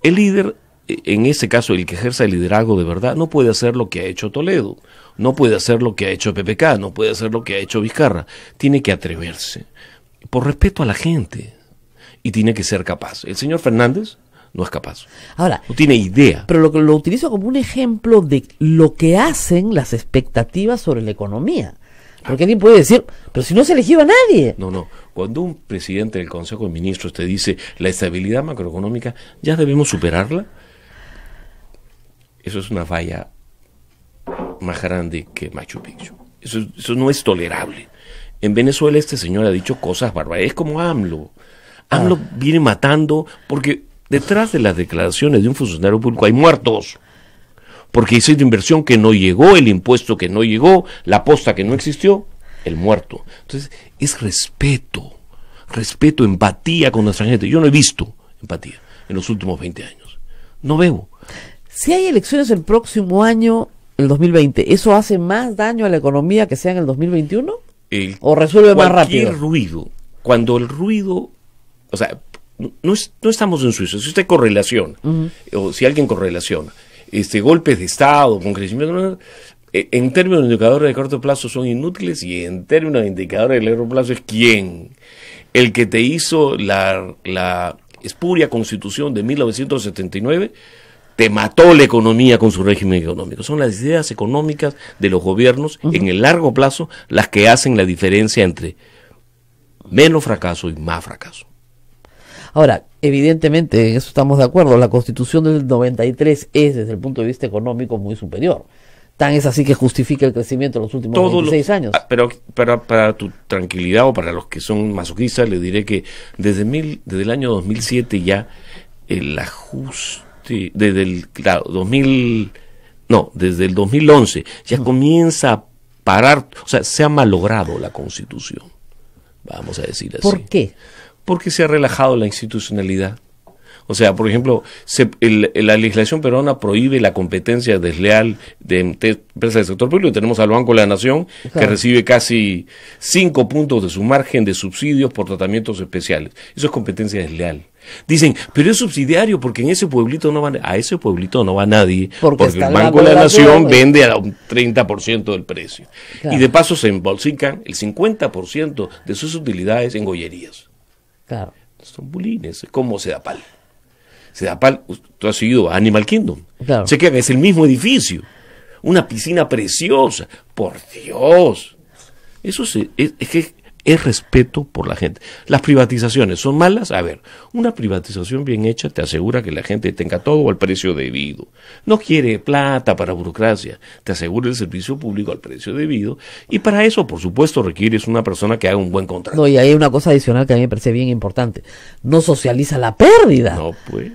El líder eh, en este caso el que ejerza el liderazgo de verdad, no puede hacer lo que ha hecho Toledo, no puede hacer lo que ha hecho PPK, no puede hacer lo que ha hecho Vizcarra. Tiene que atreverse, por respeto a la gente, y tiene que ser capaz. El señor Fernández no es capaz. Ahora, no tiene idea. Pero lo, lo utilizo como un ejemplo de lo que hacen las expectativas sobre la economía. Porque alguien puede decir, pero si no se eligió a nadie. No, no. Cuando un presidente del Consejo de Ministros te dice la estabilidad macroeconómica, ya debemos superarla, eso es una falla más grande que Machu Picchu. Eso, no es tolerable. En Venezuela este señor ha dicho cosas barbaras. Es como AMLO. Ah. AMLO viene matando porque Detrás de las declaraciones de un funcionario público hay muertos. Porque dice la inversión que no llegó, el impuesto que no llegó, la posta que no existió, el muerto. Entonces, es respeto, respeto, empatía con nuestra gente. Yo no he visto empatía en los últimos 20 años. No veo. Si hay elecciones el próximo año, el 2020, ¿eso hace más daño a la economía que sea en el 2021? ¿O resuelve más rápido? ruido, cuando el ruido, o sea, no, estamos en Suiza, si usted correlaciona, o si alguien correlaciona, este, golpes de Estado con crecimiento, eh, en términos de indicadores de corto plazo son inútiles y en términos de indicadores de largo plazo es quién. El que te hizo la, espuria constitución de 1979 te mató la economía con su régimen económico. Son las ideas económicas de los gobiernos en el largo plazo las que hacen la diferencia entre menos fracaso y más fracaso. Ahora, evidentemente, en eso estamos de acuerdo, la constitución del 93 es, desde el punto de vista económico, muy superior. Tan es así que justifica el crecimiento de los últimos seis años. Ah, pero, para, tu tranquilidad o para los que son masoquistas, le diré que desde, mil, desde el año 2007 ya el ajuste, desde el claro, 2000, no, desde el 2011 ya mm. comienza a parar, o sea, se ha malogrado la constitución, vamos a decir así. ¿Por qué? porque se ha relajado la institucionalidad. O sea, por ejemplo, la legislación peruana prohíbe la competencia desleal de empresas del sector público. Tenemos al Banco de la Nación, que recibe casi cinco puntos de su margen de subsidios por tratamientos especiales. Eso es competencia desleal. Dicen, pero es subsidiario porque en ese pueblito no va, a ese pueblito no va nadie, porque, el Banco de la Nación vende a un 30% del precio. Y de paso se embolsican el 50% de sus utilidades en gollerías. Claro. Son bulines, se da pal tú has ido a Animal Kingdom. Se Sé es el mismo edificio. Una piscina preciosa. Por Dios. Eso se, es, es, que es respeto por la gente. Las privatizaciones son malas. A ver, una privatización bien hecha te asegura que la gente tenga todo al precio debido. No quiere plata para burocracia. Te asegura el servicio público al precio debido. Y para eso, por supuesto, requieres una persona que haga un buen contrato. No, y hay una cosa adicional que a mí me parece bien importante. No socializa la pérdida. No, pues.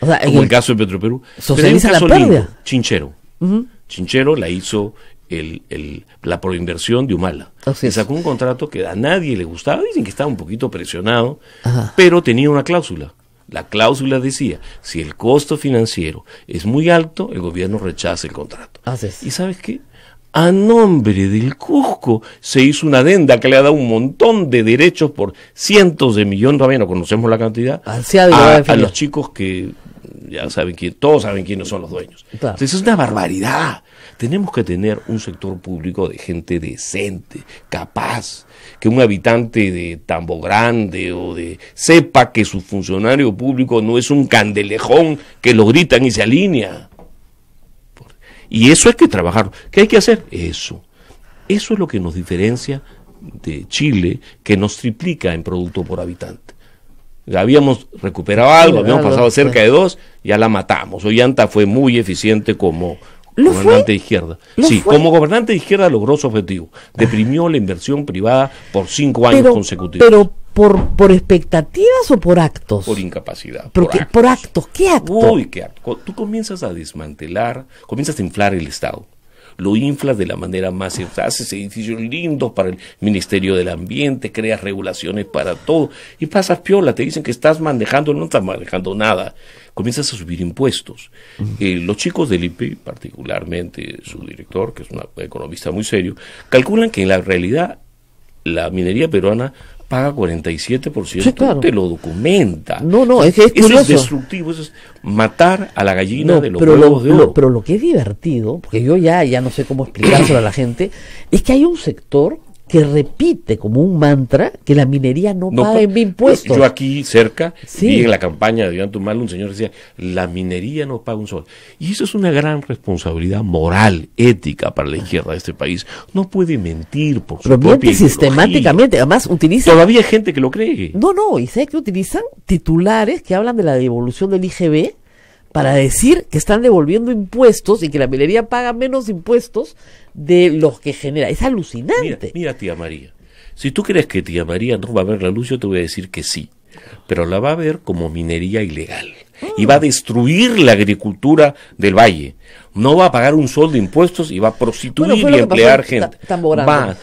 O sea, Como el, caso de Perú. Socializa la pérdida. chinchero. Chinchero la hizo el, la proinversión de Humala. se sacó un contrato que a nadie le gustaba, dicen que estaba un poquito presionado, pero tenía una cláusula. La cláusula decía, si el costo financiero es muy alto, el gobierno rechaza el contrato. ¿Y sabes qué? A nombre del Cusco se hizo una adenda que le ha dado un montón de derechos por cientos de millones, todavía no conocemos la cantidad, ah, a, los chicos que ya saben quién, todos saben quiénes son los dueños. Entonces es una barbaridad tenemos que tener un sector público de gente decente, capaz, que un habitante de Tambo Grande o de sepa que su funcionario público no es un candelejón que lo gritan y se alinea. Y eso hay que trabajar. ¿Qué hay que hacer? Eso. Eso es lo que nos diferencia de Chile, que nos triplica en producto por habitante. Habíamos recuperado algo, habíamos pasado cerca de dos, ya la matamos. Oyanta fue muy eficiente como gobernante de izquierda. sí, como gobernante de izquierda logró su objetivo. Deprimió la inversión privada por cinco años consecutivos. Pero por, por expectativas o por actos? Por incapacidad. ¿Por, actos. ¿Qué actos? Uy, qué actos. Tú comienzas a desmantelar, comienzas a inflar el Estado lo inflas de la manera más, eh, haces edificios lindos para el Ministerio del Ambiente, creas regulaciones para todo y pasas piola, te dicen que estás manejando, no estás manejando nada, comienzas a subir impuestos. Eh, los chicos del IPE, particularmente su director, que es un economista muy serio, calculan que en la realidad la minería peruana paga 47%, te lo documenta. No, no, es Eso es destructivo, eso es matar a la gallina de los huevos de oro. pero lo que es divertido, porque yo ya, ya no sé cómo explicárselo a la gente, es que hay un sector que repite como un mantra que la minería no, paga mi impuesto. Yo aquí cerca y en la campaña de Iván un señor decía, la minería no paga un sol. Y eso es una gran responsabilidad moral, ética para la izquierda de este país. No puede mentir por su Pero propia sistemáticamente, además utiliza... Todavía hay gente que lo cree. No, no, y sé que utilizan titulares que hablan de la devolución del IGB para decir que están devolviendo impuestos y que la minería paga menos impuestos de los que genera. Es alucinante. Mira, tía María, si tú crees que tía María no va a ver la luz, yo te voy a decir que sí, pero la va a ver como minería ilegal. Y va a destruir la agricultura del valle. No va a pagar un sol de impuestos y va a prostituir y emplear gente. o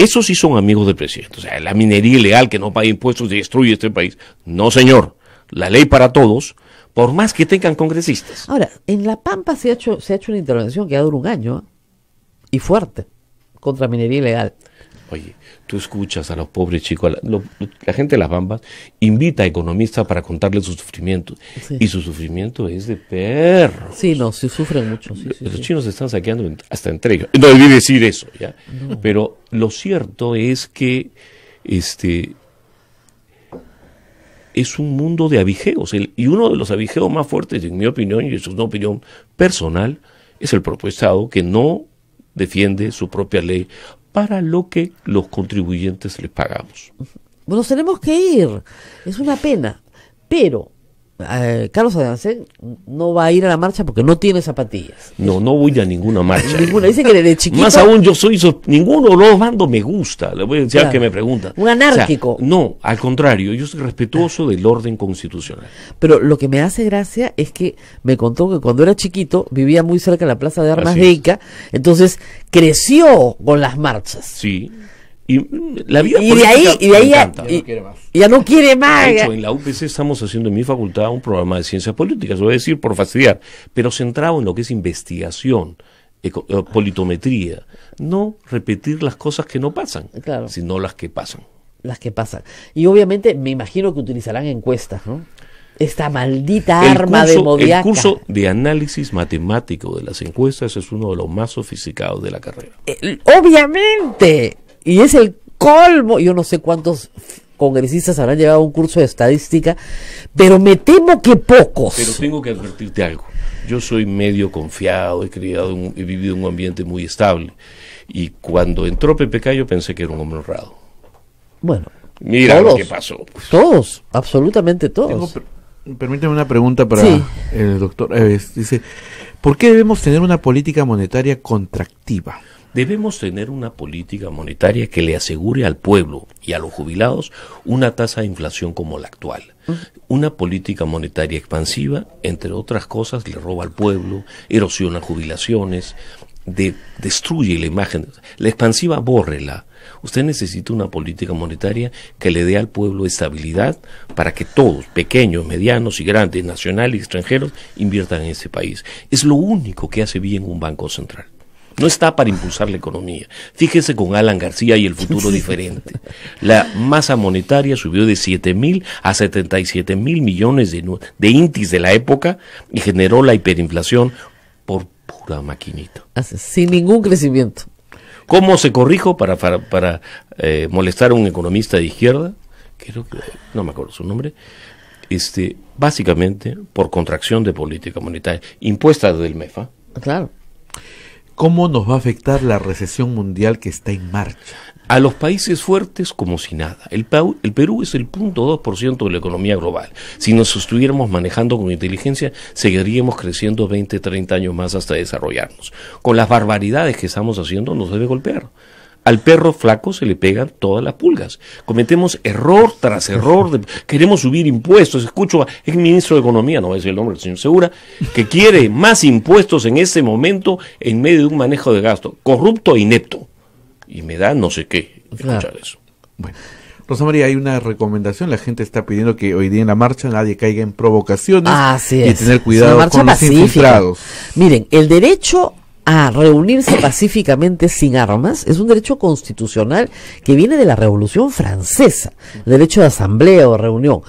esos sí son amigos del presidente. O sea, la minería ilegal que no paga impuestos y destruye este país. No, señor. La ley para todos, por más que tengan congresistas. Ahora, en La Pampa se ha hecho, se ha hecho una intervención que ha durado un año ¿eh? y fuerte contra minería ilegal. Oye, tú escuchas a los pobres chicos, la, gente de La Pampa invita a economistas para contarles sus sufrimientos. Y su sufrimiento es de perro. Sí, no, se sufren mucho. los chinos se están saqueando hasta entre No debí decir eso, ¿ya? Pero lo cierto es que este, es un mundo de avijeos, y uno de los avijeos más fuertes, en mi opinión, y es una opinión personal, es el propio Estado que no defiende su propia ley para lo que los contribuyentes les pagamos. Bueno, tenemos que ir. Es una pena. Pero eh, Carlos Adancén ¿eh? no va a ir a la marcha porque no tiene zapatillas. No, no voy a ninguna marcha. dice que desde chiquito. Más aún, yo soy. Ninguno de los bandos me gusta. Le voy a decir claro. que me pregunta. Un anárquico. no, al contrario, yo soy respetuoso del orden constitucional. Pero lo que me hace gracia es que me contó que cuando era chiquito vivía muy cerca de la Plaza de Armas de Ica, entonces creció con las marchas. Sí. Y la vida y de ahí, y de ahí ya, no quiere más. Ya no quiere más. De hecho, en la UPC estamos haciendo en mi facultad un programa de ciencias políticas, voy a decir por fastidiar, pero centrado en lo que es investigación, eh, politometría. No repetir las cosas que no pasan, sino las que pasan. Las que pasan. Y obviamente me imagino que utilizarán encuestas, ¿no? Esta maldita arma de Modiaca. El curso de análisis matemático de las encuestas es uno de los más sofisticados de la carrera. Eh, obviamente y es el colmo, yo no sé cuántos congresistas habrán llevado un curso de estadística, pero me temo que pocos. Pero tengo que advertirte algo. Yo soy medio confiado, he, criado he vivido en un ambiente muy estable. Y cuando entró PPK yo pensé que era un hombre honrado. Bueno. Mira lo que pasó. Pues. Todos, absolutamente todos. permíteme permítame una pregunta para el doctor. dice, ¿por qué debemos tener una política monetaria contractiva? Debemos tener una política monetaria que le asegure al pueblo y a los jubilados una tasa de inflación como la actual. Una política monetaria expansiva, entre otras cosas, le roba al pueblo, erosiona jubilaciones, destruye la imagen. La expansiva, bórrela. Usted necesita una política monetaria que le dé al pueblo estabilidad para que todos, pequeños, medianos y grandes, nacionales y extranjeros, inviertan en ese país. Es lo único que hace bien un banco central. No está para impulsar la economía. Fíjese con Alan García y el futuro diferente. La masa monetaria subió de 7 mil a 77 mil millones de, de intis de la época y generó la hiperinflación por pura maquinita. Sin ningún crecimiento. ¿Cómo se corrijo para, para, eh, molestar a un economista de izquierda? Creo que, no me acuerdo su nombre. Este, básicamente por contracción de política monetaria impuesta del MEFA. Claro. ¿Cómo nos va a afectar la recesión mundial que está en marcha? A los países fuertes como si nada. El, Perú es el punto 2% de la economía global. Si nos estuviéramos manejando con inteligencia, seguiríamos creciendo 20, 30 años más hasta desarrollarnos. Con las barbaridades que estamos haciendo nos debe golpear. Al perro flaco se le pegan todas las pulgas. Cometemos error tras error. queremos subir impuestos. Escucho al ministro de Economía, no voy a decir el nombre el señor Segura, que quiere más impuestos en ese momento en medio de un manejo de gasto corrupto e inepto. Y me da no sé qué escuchar eso. Bueno. Rosa María, hay una recomendación. La gente está pidiendo que hoy día en la marcha nadie caiga en provocaciones y tener cuidado con los infiltrados. Miren, el derecho a reunirse pacíficamente sin armas es un derecho constitucional que viene de la Revolución Francesa, derecho de asamblea o reunión.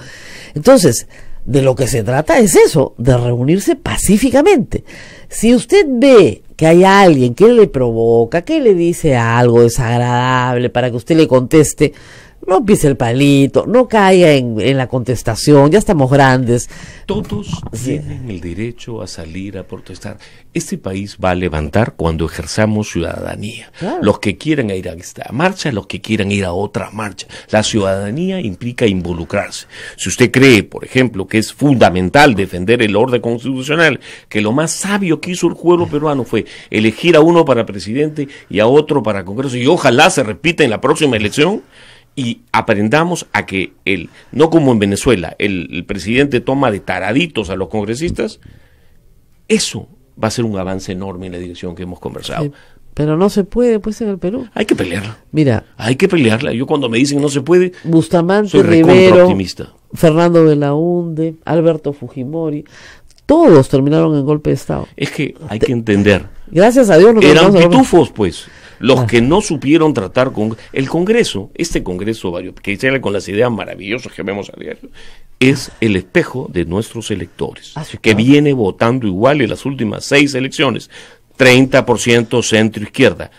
Entonces, de lo que se trata es eso, de reunirse pacíficamente. Si usted ve que hay alguien que le provoca, que le dice algo desagradable para que usted le conteste, no pise el palito, no caiga en, la contestación, ya estamos grandes. Todos tienen el derecho a salir a protestar. Este país va a levantar cuando ejerzamos ciudadanía. Los que quieran ir a esta marcha, los que quieran ir a otra marcha. La ciudadanía implica involucrarse. Si usted cree, por ejemplo, que es fundamental defender el orden constitucional, que lo más sabio que hizo el pueblo peruano fue elegir a uno para presidente y a otro para Congreso, y ojalá se repita en la próxima elección, y aprendamos a que el no como en Venezuela, el, presidente toma de taraditos a los congresistas, eso va a ser un avance enorme en la dirección que hemos conversado. pero no se puede, pues, en el Perú. Hay que pelearla. Mira. Hay que pelearla. Yo cuando me dicen no se puede, Bustamante soy Fernando de Fernando Belaunde, Alberto Fujimori, todos terminaron en golpe de Estado. Es que hay que entender. Gracias a Dios. No Eran pitufos, pues los ah. que no supieron tratar con el Congreso, este Congreso varios, que sale con las ideas maravillosas que vemos a diario, es el espejo de nuestros electores, ah, que viene votando igual en las últimas seis elecciones, 30% centro izquierda.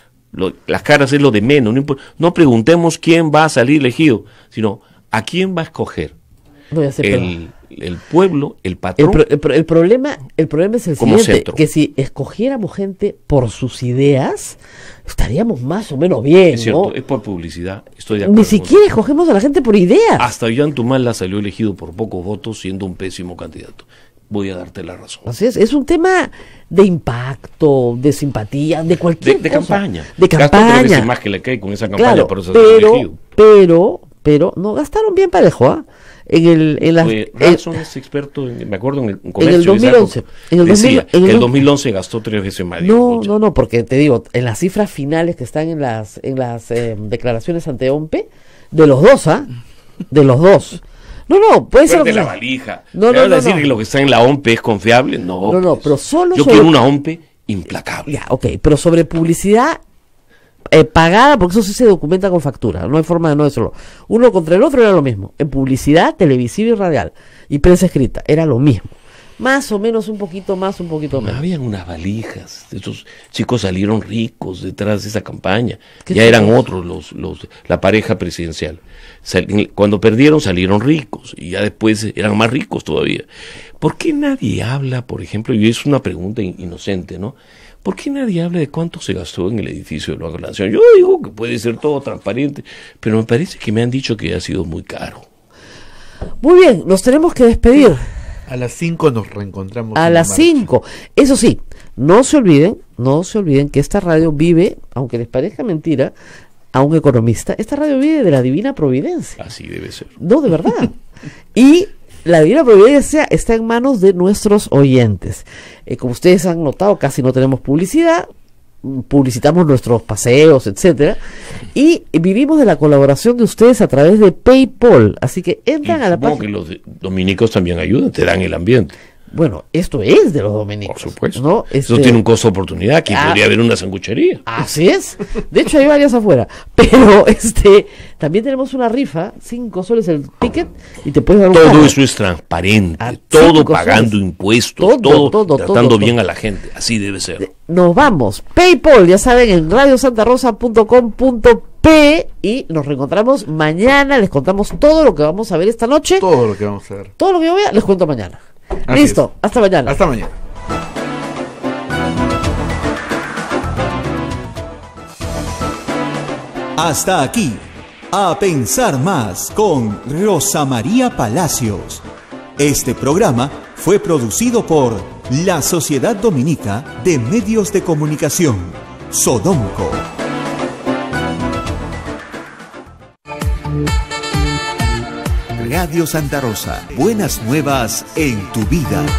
las caras es lo de menos, no, no preguntemos quién va a salir elegido, sino a quién va a escoger. Voy a hacer el, el pueblo, el patrón. El, problema, el problema es el siguiente, que si escogiéramos gente por sus ideas, estaríamos más o menos bien. Es cierto, es por publicidad, estoy de acuerdo. Ni siquiera escogemos a la gente por ideas. Hasta Iván Tumala salió elegido por pocos votos siendo un pésimo candidato voy a darte la razón. Así es, es un tema de impacto, de simpatía, de cualquier de, de campaña. De campaña. Tres veces más que le cae con esa campaña, por eso pero, pero, pero, no gastaron bien para el joa ¿ah? en el en las, eh, es experto en, me acuerdo en el en, en el 2011 en el, decía 2000, en 2011 gastó tres veces más no no no porque te digo en las cifras finales que están en las en las eh, declaraciones ante OMPE de los dos ah de los dos no no puede ser de la valija no no, no decir no. que lo que está en la OMPE es confiable no no no pues. pero solo yo sobre, quiero una OMPE implacable ya ok pero sobre publicidad eh, pagada, porque eso sí se documenta con factura, no hay forma de no decirlo. Uno contra el otro era lo mismo. En publicidad, televisiva y radial, y prensa escrita, era lo mismo. Más o menos, un poquito más, un poquito menos. Habían unas valijas. Esos chicos salieron ricos detrás de esa campaña. Ya eran otros los, los, la pareja presidencial. cuando perdieron salieron ricos y ya después eran más ricos todavía. ¿Por qué nadie habla, por ejemplo? Y es una pregunta inocente, ¿no? ¿Por qué nadie habla de cuánto se gastó en el edificio de la Relación? Yo digo que puede ser todo transparente, pero me parece que me han dicho que ha sido muy caro. Muy bien, nos tenemos que despedir. A las 5 nos reencontramos. A las 5. Eso sí, no se olviden, no se olviden que esta radio vive, aunque les parezca mentira, a un economista, esta radio vive de la divina providencia. Así debe ser. No, de verdad. (laughs) y la divina providencia está en manos de nuestros oyentes. Eh, como ustedes han notado, casi no tenemos publicidad, mm, publicitamos nuestros paseos, etcétera, y vivimos de la colaboración de ustedes a través de PayPal. Así que entran a la página. que los dominicos también ayudan, te dan el ambiente. Bueno, esto es de los dominicos. Por supuesto. ¿no? Este, tiene un costo de oportunidad. Aquí ah, podría haber una sanguchería. Así es. De hecho, hay varias afuera. Pero (laughs) este también tenemos una rifa: cinco soles el ticket y te puedes dar Todo eso es transparente. Ah, todo pagando impuestos. Todo, todo, tratando bien a la gente. Así debe ser. Nos vamos. PayPal, ya saben, en radiosantarosa.com.p y nos reencontramos mañana. Les contamos todo lo que vamos a ver esta noche. Todo lo que vamos a ver. Todo lo que yo vea, les cuento mañana. Listo, hasta mañana. Hasta mañana. Hasta aquí, a pensar más con Rosa María Palacios. Este programa fue producido por la Sociedad Dominica de Medios de Comunicación, Sodomco. Radio Santa Rosa. Buenas nuevas en tu vida.